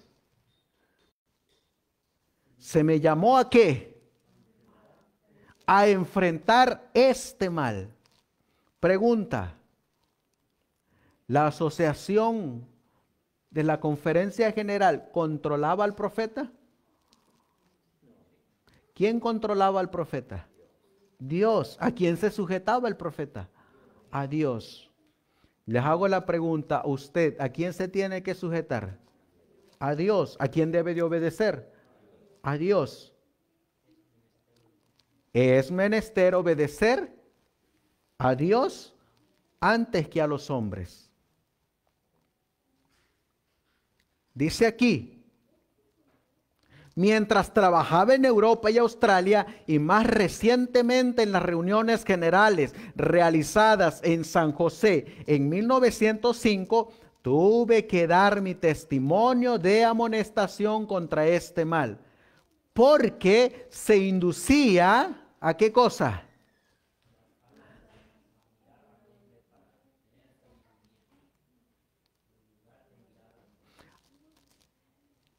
Se me llamó a qué? A enfrentar este mal. Pregunta. ¿La asociación de la conferencia general controlaba al profeta? ¿Quién controlaba al profeta? Dios. ¿A quién se sujetaba el profeta? A Dios. Les hago la pregunta usted, ¿a quién se tiene que sujetar? A Dios. ¿A quién debe de obedecer? A Dios. Es menester obedecer a Dios antes que a los hombres. Dice aquí, mientras trabajaba en Europa y Australia y más recientemente en las reuniones generales realizadas en San José en 1905, tuve que dar mi testimonio de amonestación contra este mal, porque se inducía a qué cosa?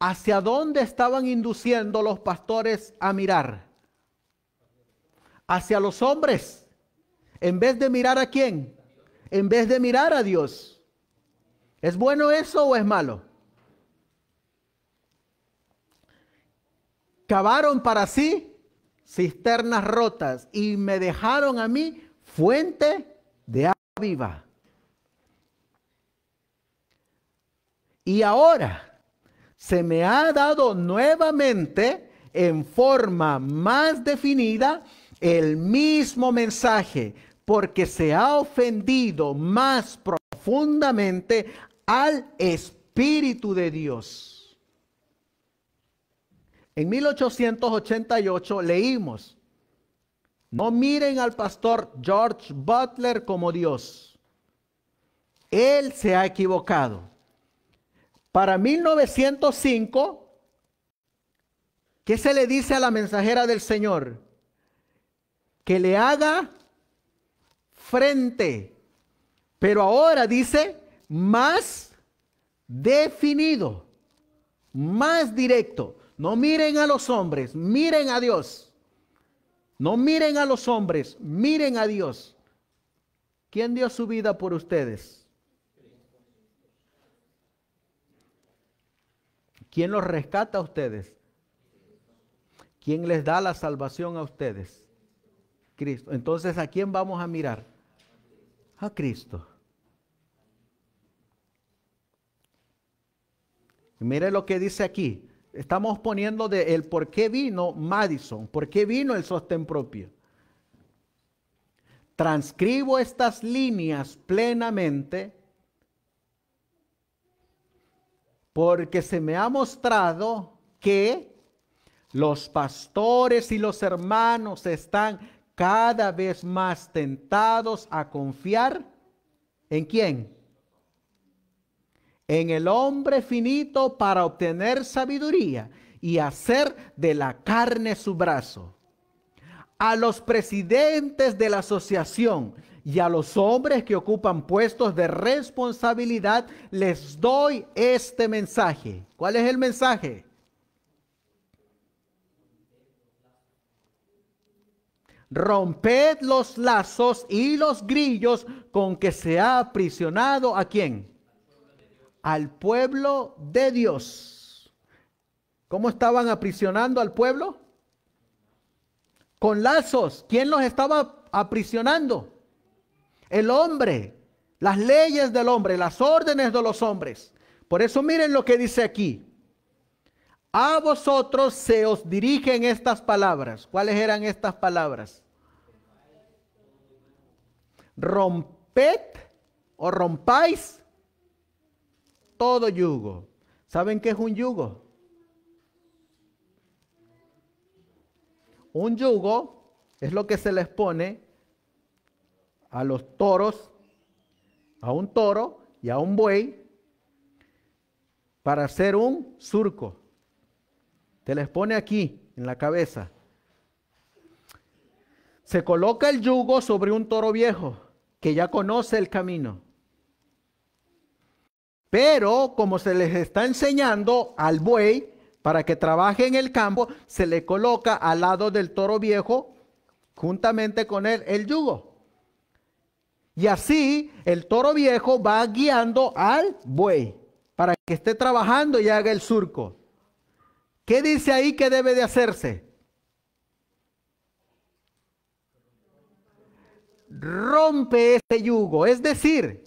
¿Hacia dónde estaban induciendo los pastores a mirar? Hacia los hombres. En vez de mirar a quién? En vez de mirar a Dios. ¿Es bueno eso o es malo? Cavaron para sí cisternas rotas y me dejaron a mí fuente de agua viva. Y ahora se me ha dado nuevamente en forma más definida el mismo mensaje, porque se ha ofendido más profundamente al Espíritu de Dios. En 1888 leímos, no miren al pastor George Butler como Dios. Él se ha equivocado. Para 1905, ¿qué se le dice a la mensajera del Señor? Que le haga frente. Pero ahora dice más definido, más directo. No miren a los hombres, miren a Dios. No miren a los hombres, miren a Dios. ¿Quién dio su vida por ustedes? ¿Quién los rescata a ustedes? ¿Quién les da la salvación a ustedes? Cristo. Entonces, ¿a quién vamos a mirar? A Cristo. mire lo que dice aquí. Estamos poniendo de el por qué vino Madison, por qué vino el sostén propio. Transcribo estas líneas plenamente porque se me ha mostrado que los pastores y los hermanos están cada vez más tentados a confiar en quién? En el hombre finito para obtener sabiduría y hacer de la carne su brazo. A los presidentes de la asociación, y a los hombres que ocupan puestos de responsabilidad les doy este mensaje. ¿Cuál es el mensaje? Romped los lazos y los grillos con que se ha aprisionado a quién? Al pueblo de Dios. ¿Cómo estaban aprisionando al pueblo? Con lazos. ¿Quién los estaba aprisionando? el hombre, las leyes del hombre, las órdenes de los hombres. Por eso miren lo que dice aquí. A vosotros se os dirigen estas palabras. ¿Cuáles eran estas palabras? Romped o rompáis todo yugo. ¿Saben qué es un yugo? Un yugo es lo que se les pone a los toros, a un toro y a un buey para hacer un surco. Se les pone aquí en la cabeza. Se coloca el yugo sobre un toro viejo que ya conoce el camino. Pero como se les está enseñando al buey para que trabaje en el campo, se le coloca al lado del toro viejo, juntamente con él, el yugo. Y así el toro viejo va guiando al buey para que esté trabajando y haga el surco. ¿Qué dice ahí que debe de hacerse? Rompe ese yugo, es decir,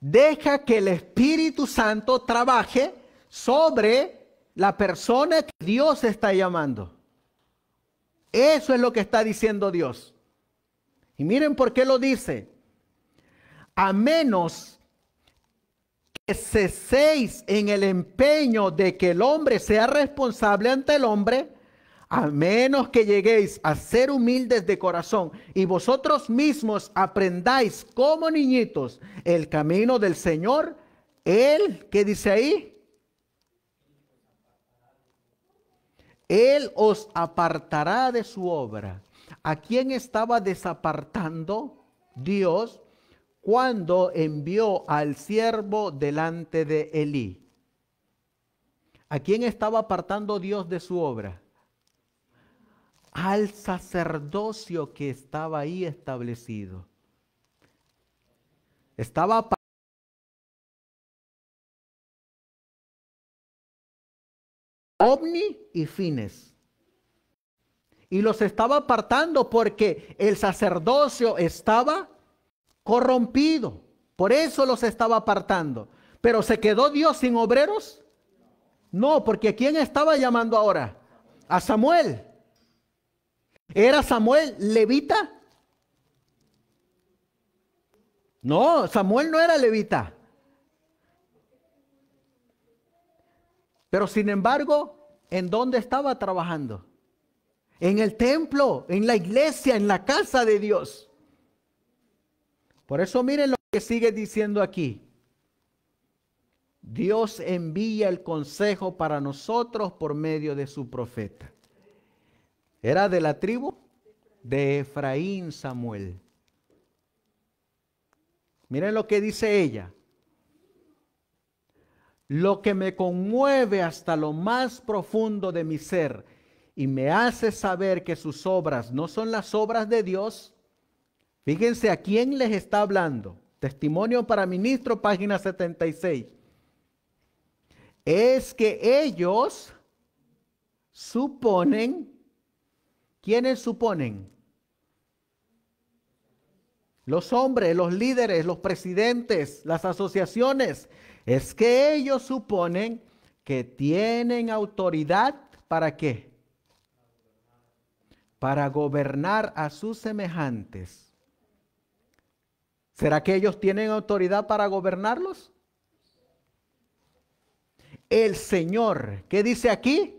deja que el Espíritu Santo trabaje sobre la persona que Dios está llamando. Eso es lo que está diciendo Dios. Y miren por qué lo dice. A menos que ceséis en el empeño de que el hombre sea responsable ante el hombre, a menos que lleguéis a ser humildes de corazón y vosotros mismos aprendáis como niñitos el camino del Señor, Él, ¿qué dice ahí? Él os apartará de su obra ¿A quién estaba desapartando Dios cuando envió al siervo delante de Elí? ¿A quién estaba apartando Dios de su obra? Al sacerdocio que estaba ahí establecido. Estaba apartando Omni y Fines y los estaba apartando porque el sacerdocio estaba corrompido. Por eso los estaba apartando. Pero ¿se quedó Dios sin obreros? No, porque quién estaba llamando ahora? A Samuel. ¿Era Samuel levita? No, Samuel no era levita. Pero sin embargo, ¿en dónde estaba trabajando? en el templo, en la iglesia, en la casa de Dios. Por eso miren lo que sigue diciendo aquí. Dios envía el consejo para nosotros por medio de su profeta. Era de la tribu de Efraín Samuel. Miren lo que dice ella. Lo que me conmueve hasta lo más profundo de mi ser y me hace saber que sus obras no son las obras de Dios, fíjense a quién les está hablando. Testimonio para ministro, página 76. Es que ellos suponen, ¿quiénes suponen? Los hombres, los líderes, los presidentes, las asociaciones. Es que ellos suponen que tienen autoridad para qué? para gobernar a sus semejantes. ¿Será que ellos tienen autoridad para gobernarlos? El Señor, ¿qué dice aquí?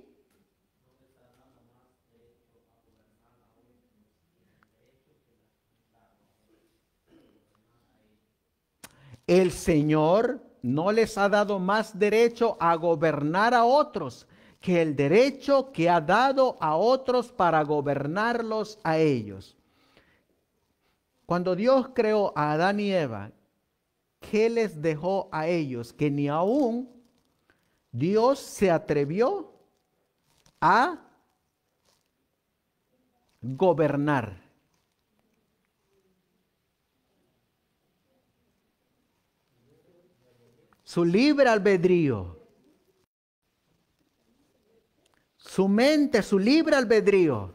El Señor no les ha dado más derecho a gobernar a otros que el derecho que ha dado a otros para gobernarlos a ellos. Cuando Dios creó a Adán y Eva, ¿qué les dejó a ellos? Que ni aún Dios se atrevió a gobernar. Su libre albedrío su mente, su libre albedrío.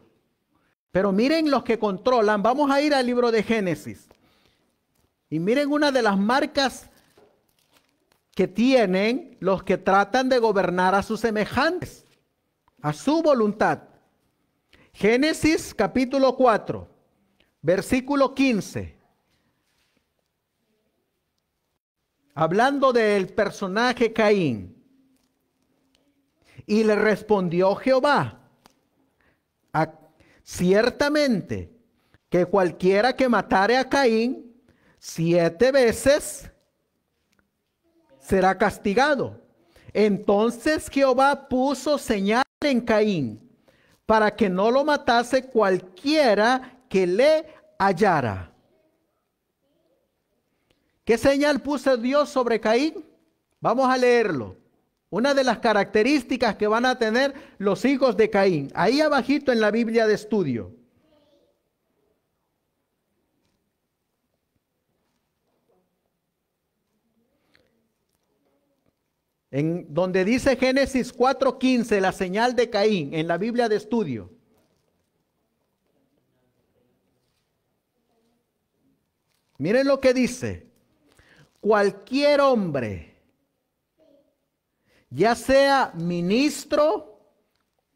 Pero miren los que controlan. Vamos a ir al libro de Génesis. Y miren una de las marcas que tienen los que tratan de gobernar a sus semejantes, a su voluntad. Génesis capítulo 4, versículo 15. Hablando del personaje Caín. Y le respondió Jehová, ciertamente que cualquiera que matare a Caín siete veces será castigado. Entonces Jehová puso señal en Caín para que no lo matase cualquiera que le hallara. ¿Qué señal puso Dios sobre Caín? Vamos a leerlo. Una de las características que van a tener los hijos de Caín. Ahí abajito en la Biblia de estudio. En donde dice Génesis 4:15, la señal de Caín, en la Biblia de estudio. Miren lo que dice. Cualquier hombre ya sea ministro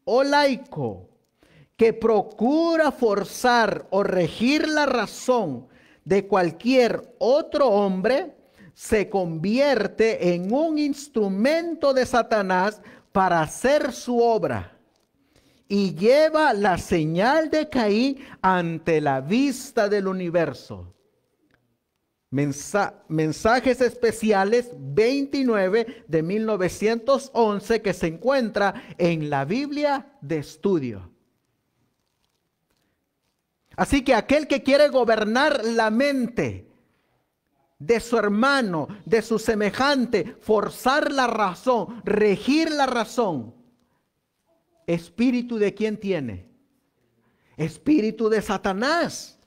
o laico, que procura forzar o regir la razón de cualquier otro hombre, se convierte en un instrumento de Satanás para hacer su obra y lleva la señal de Caí ante la vista del universo mensajes especiales 29 de 1911 que se encuentra en la Biblia de estudio. Así que aquel que quiere gobernar la mente de su hermano, de su semejante, forzar la razón, regir la razón, espíritu de quién tiene? Espíritu de Satanás.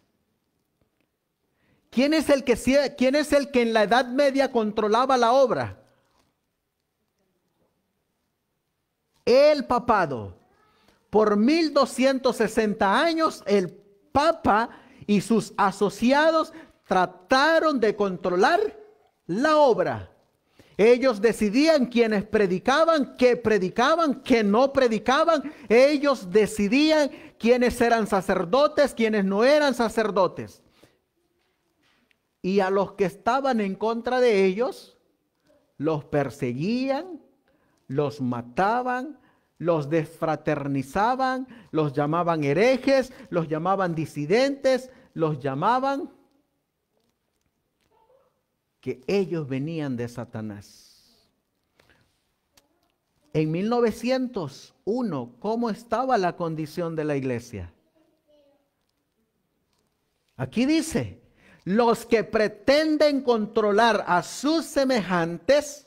¿Quién es, el que, ¿Quién es el que en la Edad Media controlaba la obra? El papado. Por 1260 años el papa y sus asociados trataron de controlar la obra. Ellos decidían quiénes predicaban, qué predicaban, qué no predicaban. Ellos decidían quiénes eran sacerdotes, quiénes no eran sacerdotes y a los que estaban en contra de ellos, los perseguían, los mataban, los desfraternizaban, los llamaban herejes, los llamaban disidentes, los llamaban que ellos venían de Satanás. En 1901, ¿cómo estaba la condición de la iglesia? Aquí dice, los que pretenden controlar a sus semejantes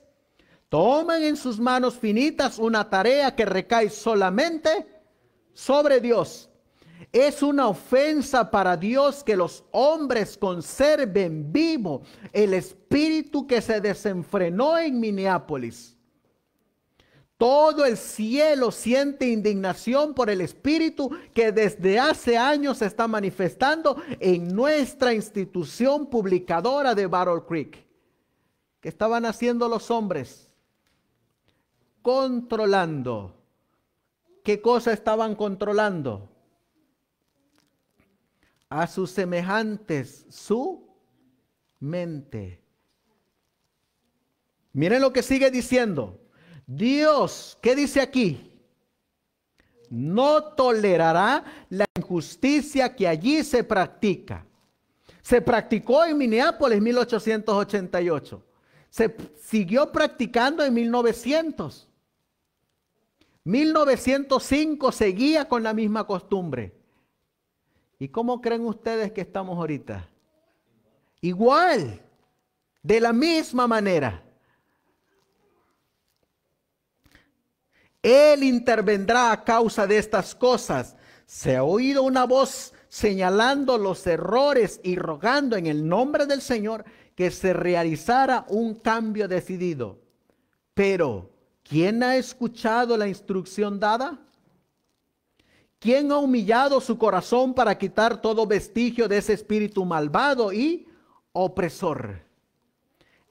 toman en sus manos finitas una tarea que recae solamente sobre Dios. Es una ofensa para Dios que los hombres conserven vivo el espíritu que se desenfrenó en Minneapolis. Todo el cielo siente indignación por el Espíritu que desde hace años se está manifestando en nuestra institución publicadora de Battle Creek. ¿Qué estaban haciendo los hombres? Controlando. ¿Qué cosa estaban controlando? A sus semejantes, su mente. Miren lo que sigue diciendo Dios, ¿qué dice aquí? No tolerará la injusticia que allí se practica. Se practicó en Minneapolis 1888. Se siguió practicando en 1900. 1905 seguía con la misma costumbre. ¿Y cómo creen ustedes que estamos ahorita? Igual, de la misma manera. Él intervendrá a causa de estas cosas. Se ha oído una voz señalando los errores y rogando en el nombre del Señor que se realizara un cambio decidido. Pero, ¿quién ha escuchado la instrucción dada? ¿Quién ha humillado su corazón para quitar todo vestigio de ese espíritu malvado y opresor?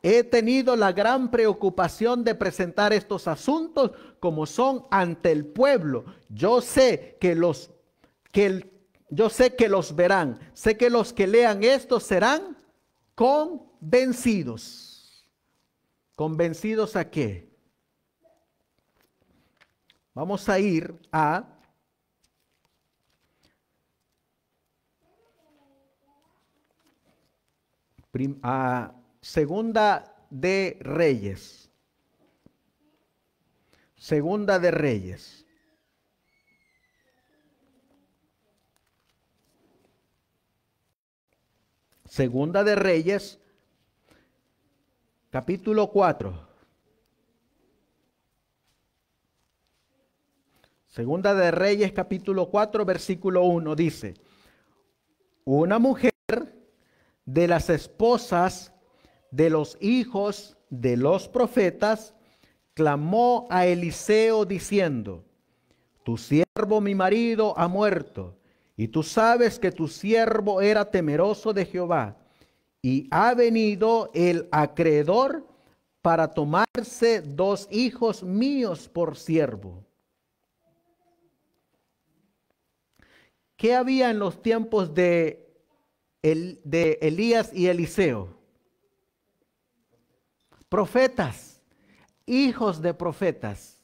He tenido la gran preocupación de presentar estos asuntos como son ante el pueblo. Yo sé que los que yo sé que los verán, sé que los que lean esto serán convencidos. ¿Convencidos a qué? Vamos a ir a a Segunda de Reyes. Segunda de Reyes. Segunda de Reyes, capítulo 4. Segunda de Reyes, capítulo 4, versículo 1 dice, una mujer de las esposas de los hijos de los profetas, clamó a Eliseo diciendo, Tu siervo mi marido ha muerto, y tú sabes que tu siervo era temeroso de Jehová, y ha venido el acreedor para tomarse dos hijos míos por siervo. ¿Qué había en los tiempos de, de Elías y Eliseo? profetas, hijos de profetas.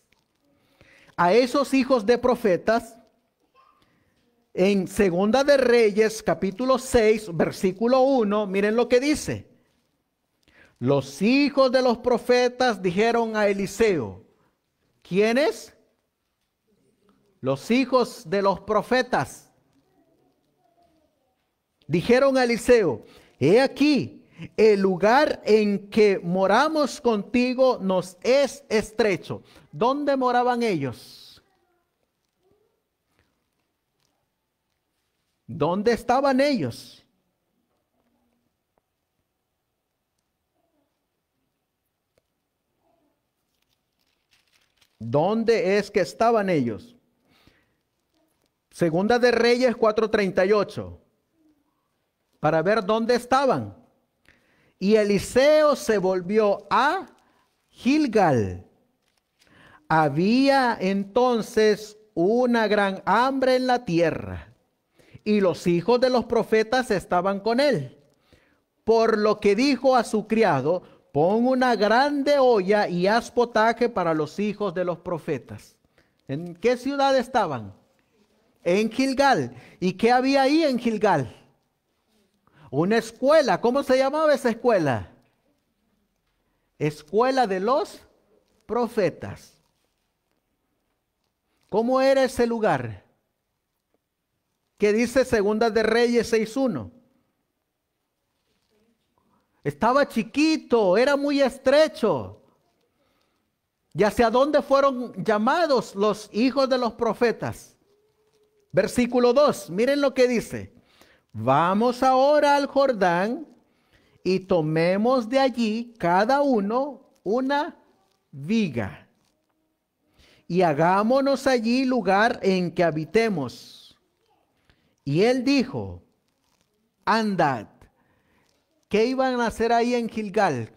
A esos hijos de profetas, en Segunda de Reyes, capítulo 6, versículo 1, miren lo que dice. Los hijos de los profetas dijeron a Eliseo, ¿quiénes? Los hijos de los profetas dijeron a Eliseo, he aquí, el lugar en que moramos contigo nos es estrecho. ¿Dónde moraban ellos? ¿Dónde estaban ellos? ¿Dónde es que estaban ellos? Segunda de Reyes 4:38. Para ver dónde estaban. Y Eliseo se volvió a Gilgal. Había entonces una gran hambre en la tierra, y los hijos de los profetas estaban con él. Por lo que dijo a su criado, pon una grande olla y haz potaje para los hijos de los profetas. ¿En qué ciudad estaban? En Gilgal. ¿Y qué había ahí en Gilgal? Una escuela, ¿cómo se llamaba esa escuela? Escuela de los profetas. ¿Cómo era ese lugar? ¿Qué dice Segunda de Reyes 6.1. Estaba chiquito, era muy estrecho. ¿Y hacia dónde fueron llamados los hijos de los profetas? Versículo 2, miren lo que dice. Vamos ahora al Jordán y tomemos de allí cada uno una viga y hagámonos allí lugar en que habitemos. Y él dijo, andad. ¿Qué iban a hacer ahí en Gilgal?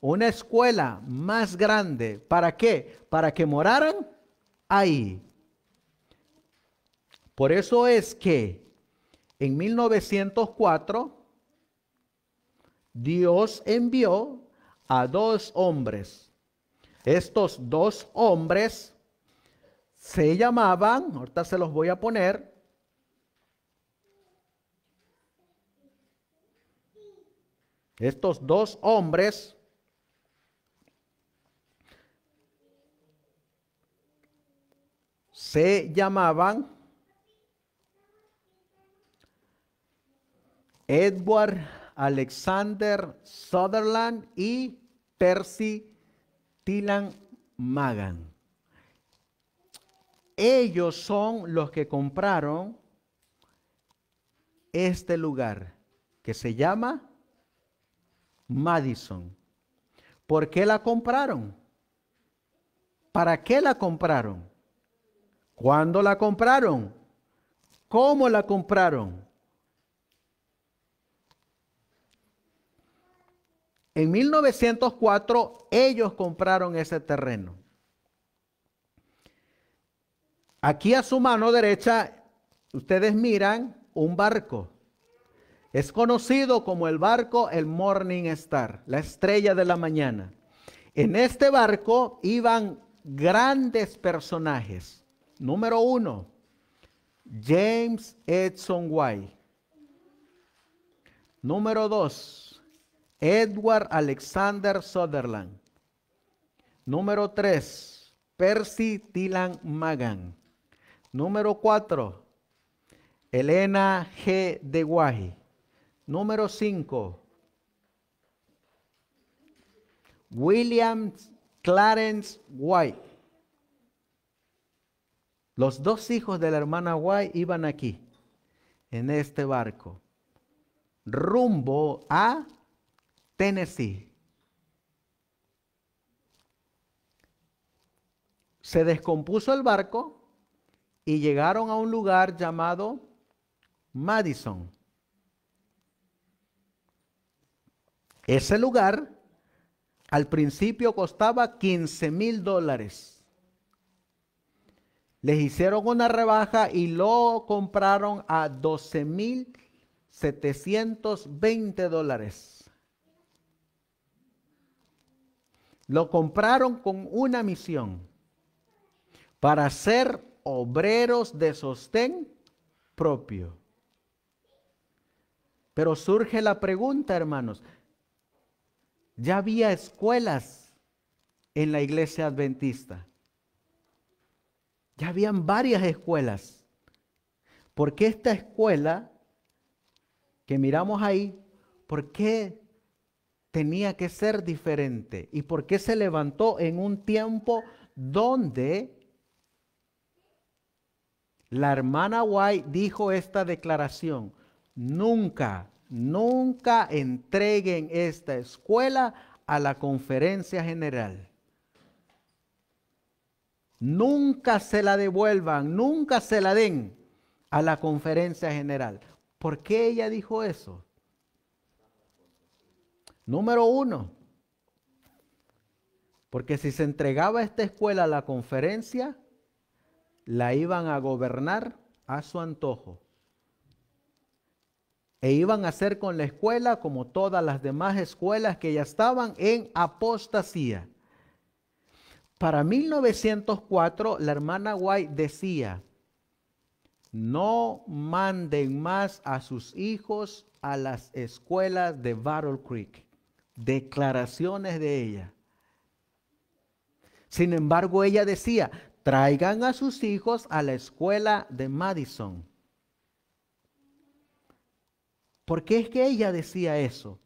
Una escuela más grande. ¿Para qué? Para que moraran ahí. Por eso es que en 1904, Dios envió a dos hombres. Estos dos hombres se llamaban, ahorita se los voy a poner, estos dos hombres se llamaban Edward Alexander Sutherland y Percy Tilan Magan. Ellos son los que compraron este lugar que se llama Madison. ¿Por qué la compraron? ¿Para qué la compraron? ¿Cuándo la compraron? ¿Cómo la compraron? En 1904 ellos compraron ese terreno. Aquí a su mano derecha ustedes miran un barco. Es conocido como el barco el Morning Star, la estrella de la mañana. En este barco iban grandes personajes. Número uno, James Edson White. Número dos, Edward Alexander Sutherland. Número 3, Percy Dylan Magan. Número 4, Elena G. De Guaje. Número 5, William Clarence White. Los dos hijos de la hermana White iban aquí, en este barco, rumbo a Tennessee. Se descompuso el barco y llegaron a un lugar llamado Madison. Ese lugar al principio costaba 15 mil dólares. Les hicieron una rebaja y lo compraron a 12 mil 720 dólares. Lo compraron con una misión, para ser obreros de sostén propio. Pero surge la pregunta, hermanos, ya había escuelas en la iglesia adventista. Ya habían varias escuelas. Porque esta escuela que miramos ahí, ¿por qué tenía que ser diferente y por qué se levantó en un tiempo donde la hermana White dijo esta declaración, nunca, nunca entreguen esta escuela a la conferencia general. Nunca se la devuelvan, nunca se la den a la conferencia general. ¿Por qué ella dijo eso? Número uno, porque si se entregaba esta escuela a la conferencia, la iban a gobernar a su antojo. E iban a hacer con la escuela como todas las demás escuelas que ya estaban en apostasía. Para 1904, la hermana White decía, no manden más a sus hijos a las escuelas de Battle Creek declaraciones de ella. Sin embargo, ella decía, traigan a sus hijos a la escuela de Madison. ¿Por qué es que ella decía eso?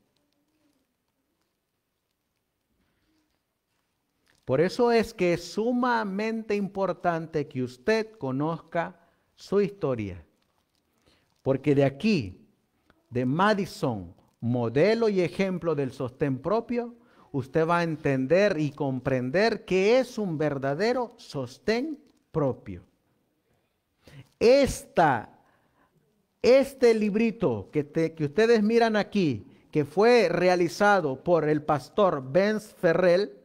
Por eso es que es sumamente importante que usted conozca su historia. Porque de aquí, de Madison modelo y ejemplo del sostén propio, usted va a entender y comprender que es un verdadero sostén propio. Esta, este librito que, que ustedes miran aquí, que fue realizado por el pastor Benz Ferrell,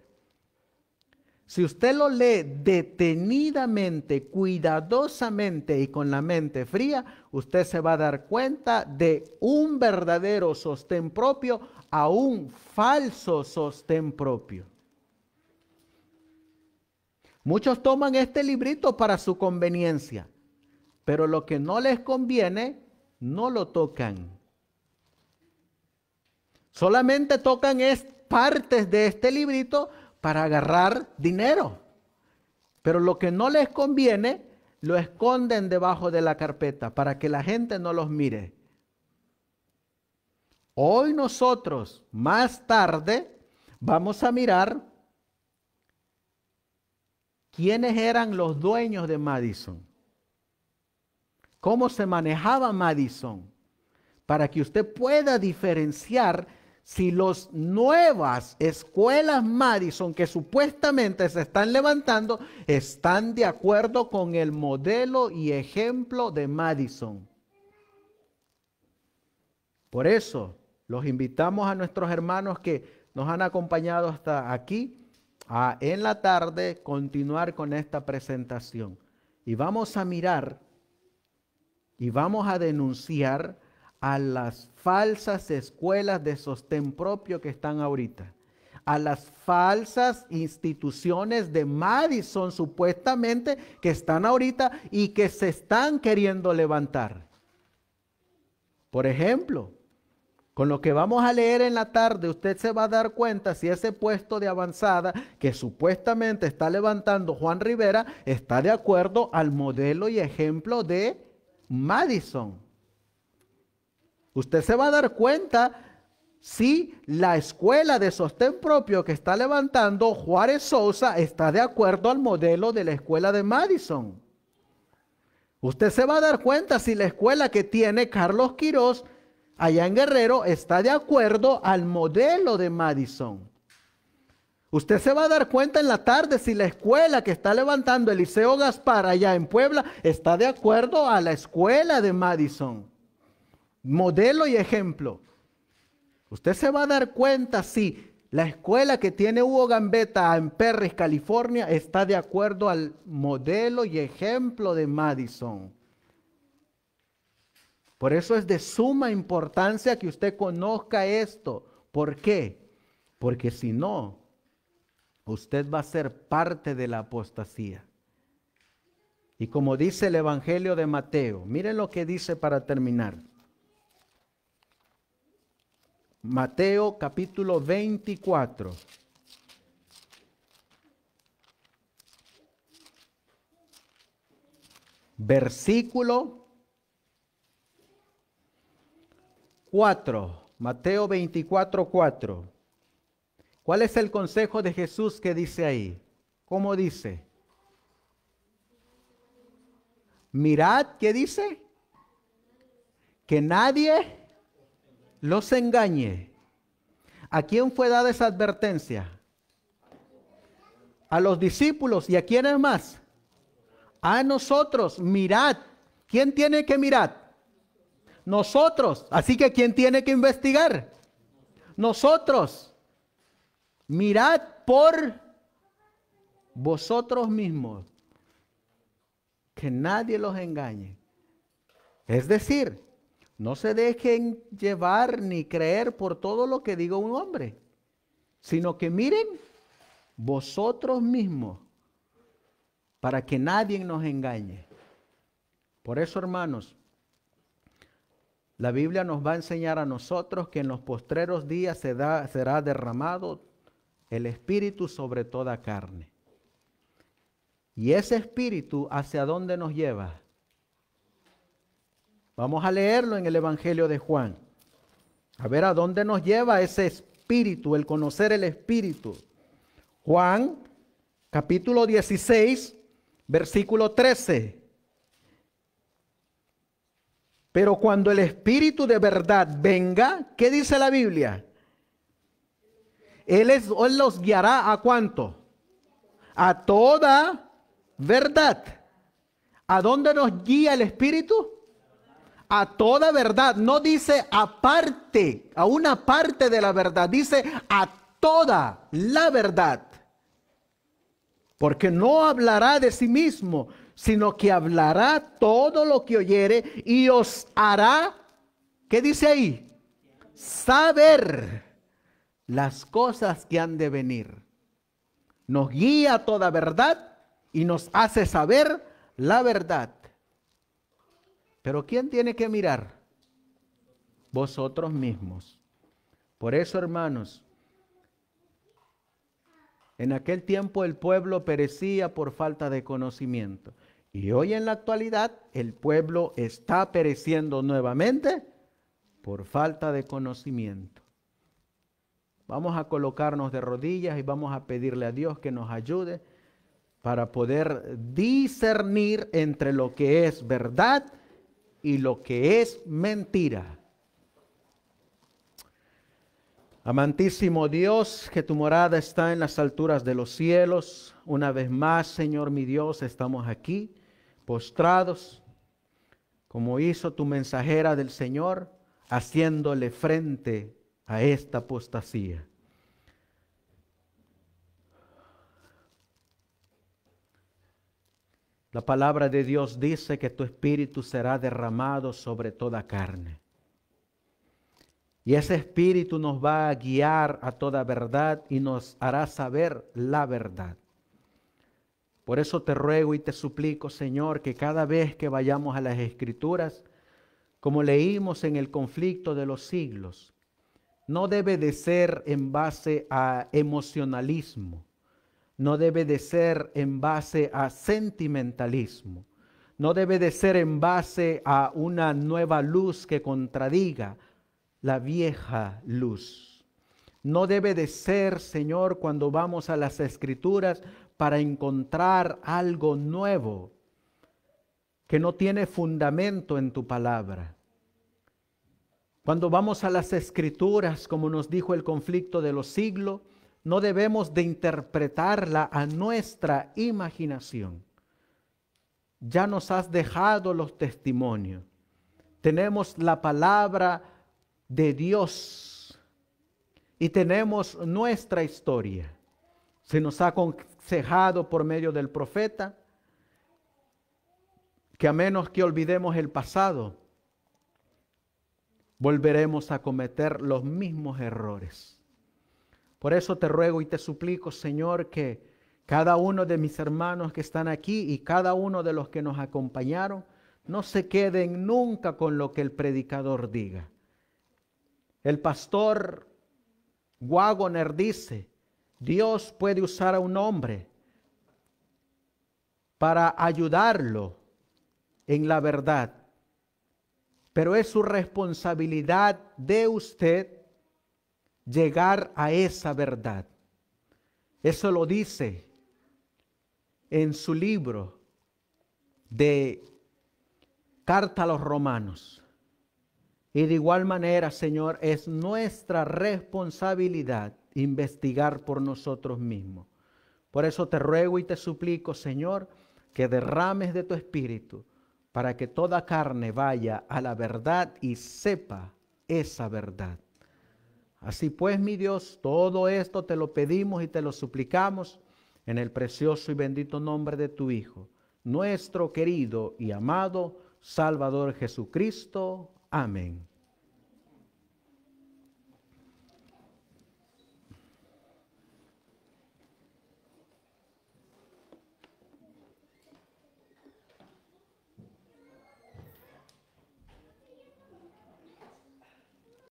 si usted lo lee detenidamente, cuidadosamente y con la mente fría, usted se va a dar cuenta de un verdadero sostén propio a un falso sostén propio. Muchos toman este librito para su conveniencia, pero lo que no les conviene, no lo tocan. Solamente tocan es partes de este librito para agarrar dinero. Pero lo que no les conviene, lo esconden debajo de la carpeta para que la gente no los mire. Hoy nosotros, más tarde, vamos a mirar quiénes eran los dueños de Madison. Cómo se manejaba Madison. Para que usted pueda diferenciar si las nuevas escuelas Madison que supuestamente se están levantando están de acuerdo con el modelo y ejemplo de Madison. Por eso los invitamos a nuestros hermanos que nos han acompañado hasta aquí a en la tarde continuar con esta presentación. Y vamos a mirar y vamos a denunciar a las falsas escuelas de sostén propio que están ahorita, a las falsas instituciones de Madison supuestamente que están ahorita y que se están queriendo levantar. Por ejemplo, con lo que vamos a leer en la tarde, usted se va a dar cuenta si ese puesto de avanzada que supuestamente está levantando Juan Rivera está de acuerdo al modelo y ejemplo de Madison. Usted se va a dar cuenta si la escuela de sostén propio que está levantando Juárez Sousa está de acuerdo al modelo de la escuela de Madison. Usted se va a dar cuenta si la escuela que tiene Carlos Quirós allá en Guerrero está de acuerdo al modelo de Madison. Usted se va a dar cuenta en la tarde si la escuela que está levantando Eliseo Gaspar allá en Puebla está de acuerdo a la escuela de Madison modelo y ejemplo. Usted se va a dar cuenta si la escuela que tiene Hugo Gambetta en Perris, California, está de acuerdo al modelo y ejemplo de Madison. Por eso es de suma importancia que usted conozca esto. ¿Por qué? Porque si no, usted va a ser parte de la apostasía. Y como dice el Evangelio de Mateo, miren lo que dice para terminar. Mateo capítulo 24. Versículo 4. Mateo veinticuatro cuatro ¿Cuál es el consejo de Jesús que dice ahí? ¿Cómo dice? Mirad, ¿qué dice? Que nadie los engañe. ¿A quién fue dada esa advertencia? A los discípulos y a quiénes más? A nosotros, mirad. ¿Quién tiene que mirar? Nosotros. Así que ¿quién tiene que investigar? Nosotros. Mirad por vosotros mismos. Que nadie los engañe. Es decir, no se dejen llevar ni creer por todo lo que diga un hombre, sino que miren vosotros mismos para que nadie nos engañe. Por eso, hermanos, la Biblia nos va a enseñar a nosotros que en los postreros días se da, será derramado el Espíritu sobre toda carne. Y ese Espíritu hacia dónde nos lleva? Vamos a leerlo en el Evangelio de Juan. A ver a dónde nos lleva ese espíritu, el conocer el espíritu. Juan, capítulo 16, versículo 13. Pero cuando el Espíritu de verdad venga, ¿qué dice la Biblia? Él, es, los guiará a cuánto? A toda verdad. ¿A dónde nos guía el Espíritu? a toda verdad. No dice aparte, a una parte de la verdad. Dice a toda la verdad. Porque no hablará de sí mismo, sino que hablará todo lo que oyere y os hará, ¿qué dice ahí? Saber las cosas que han de venir. Nos guía a toda verdad y nos hace saber la verdad. Pero ¿quién tiene que mirar? Vosotros mismos. Por eso, hermanos, en aquel tiempo el pueblo perecía por falta de conocimiento. Y hoy en la actualidad el pueblo está pereciendo nuevamente por falta de conocimiento. Vamos a colocarnos de rodillas y vamos a pedirle a Dios que nos ayude para poder discernir entre lo que es verdad y lo que es mentira. Amantísimo Dios, que tu morada está en las alturas de los cielos. Una vez más, Señor mi Dios, estamos aquí, postrados, como hizo tu mensajera del Señor, haciéndole frente a esta apostasía. La palabra de Dios dice que tu espíritu será derramado sobre toda carne. Y ese espíritu nos va a guiar a toda verdad y nos hará saber la verdad. Por eso te ruego y te suplico, Señor, que cada vez que vayamos a las escrituras, como leímos en el conflicto de los siglos, no debe de ser en base a emocionalismo, no debe de ser en base a sentimentalismo, no debe de ser en base a una nueva luz que contradiga la vieja luz. No debe de ser, Señor, cuando vamos a las escrituras para encontrar algo nuevo que no tiene fundamento en tu palabra. Cuando vamos a las escrituras, como nos dijo el conflicto de los siglos, no debemos de interpretarla a nuestra imaginación. Ya nos has dejado los testimonios. Tenemos la palabra de Dios y tenemos nuestra historia. Se nos ha aconsejado por medio del profeta que a menos que olvidemos el pasado, volveremos a cometer los mismos errores. Por eso te ruego y te suplico, Señor, que cada uno de mis hermanos que están aquí y cada uno de los que nos acompañaron, no se queden nunca con lo que el predicador diga. El pastor Wagoner dice, Dios puede usar a un hombre para ayudarlo en la verdad, pero es su responsabilidad de usted llegar a esa verdad. Eso lo dice en su libro de Carta a los Romanos. Y de igual manera, Señor, es nuestra responsabilidad investigar por nosotros mismos. Por eso te ruego y te suplico, Señor, que derrames de tu espíritu para que toda carne vaya a la verdad y sepa esa verdad. Así pues, mi Dios, todo esto te lo pedimos y te lo suplicamos en el precioso y bendito nombre de tu Hijo, nuestro querido y amado Salvador Jesucristo. Amén.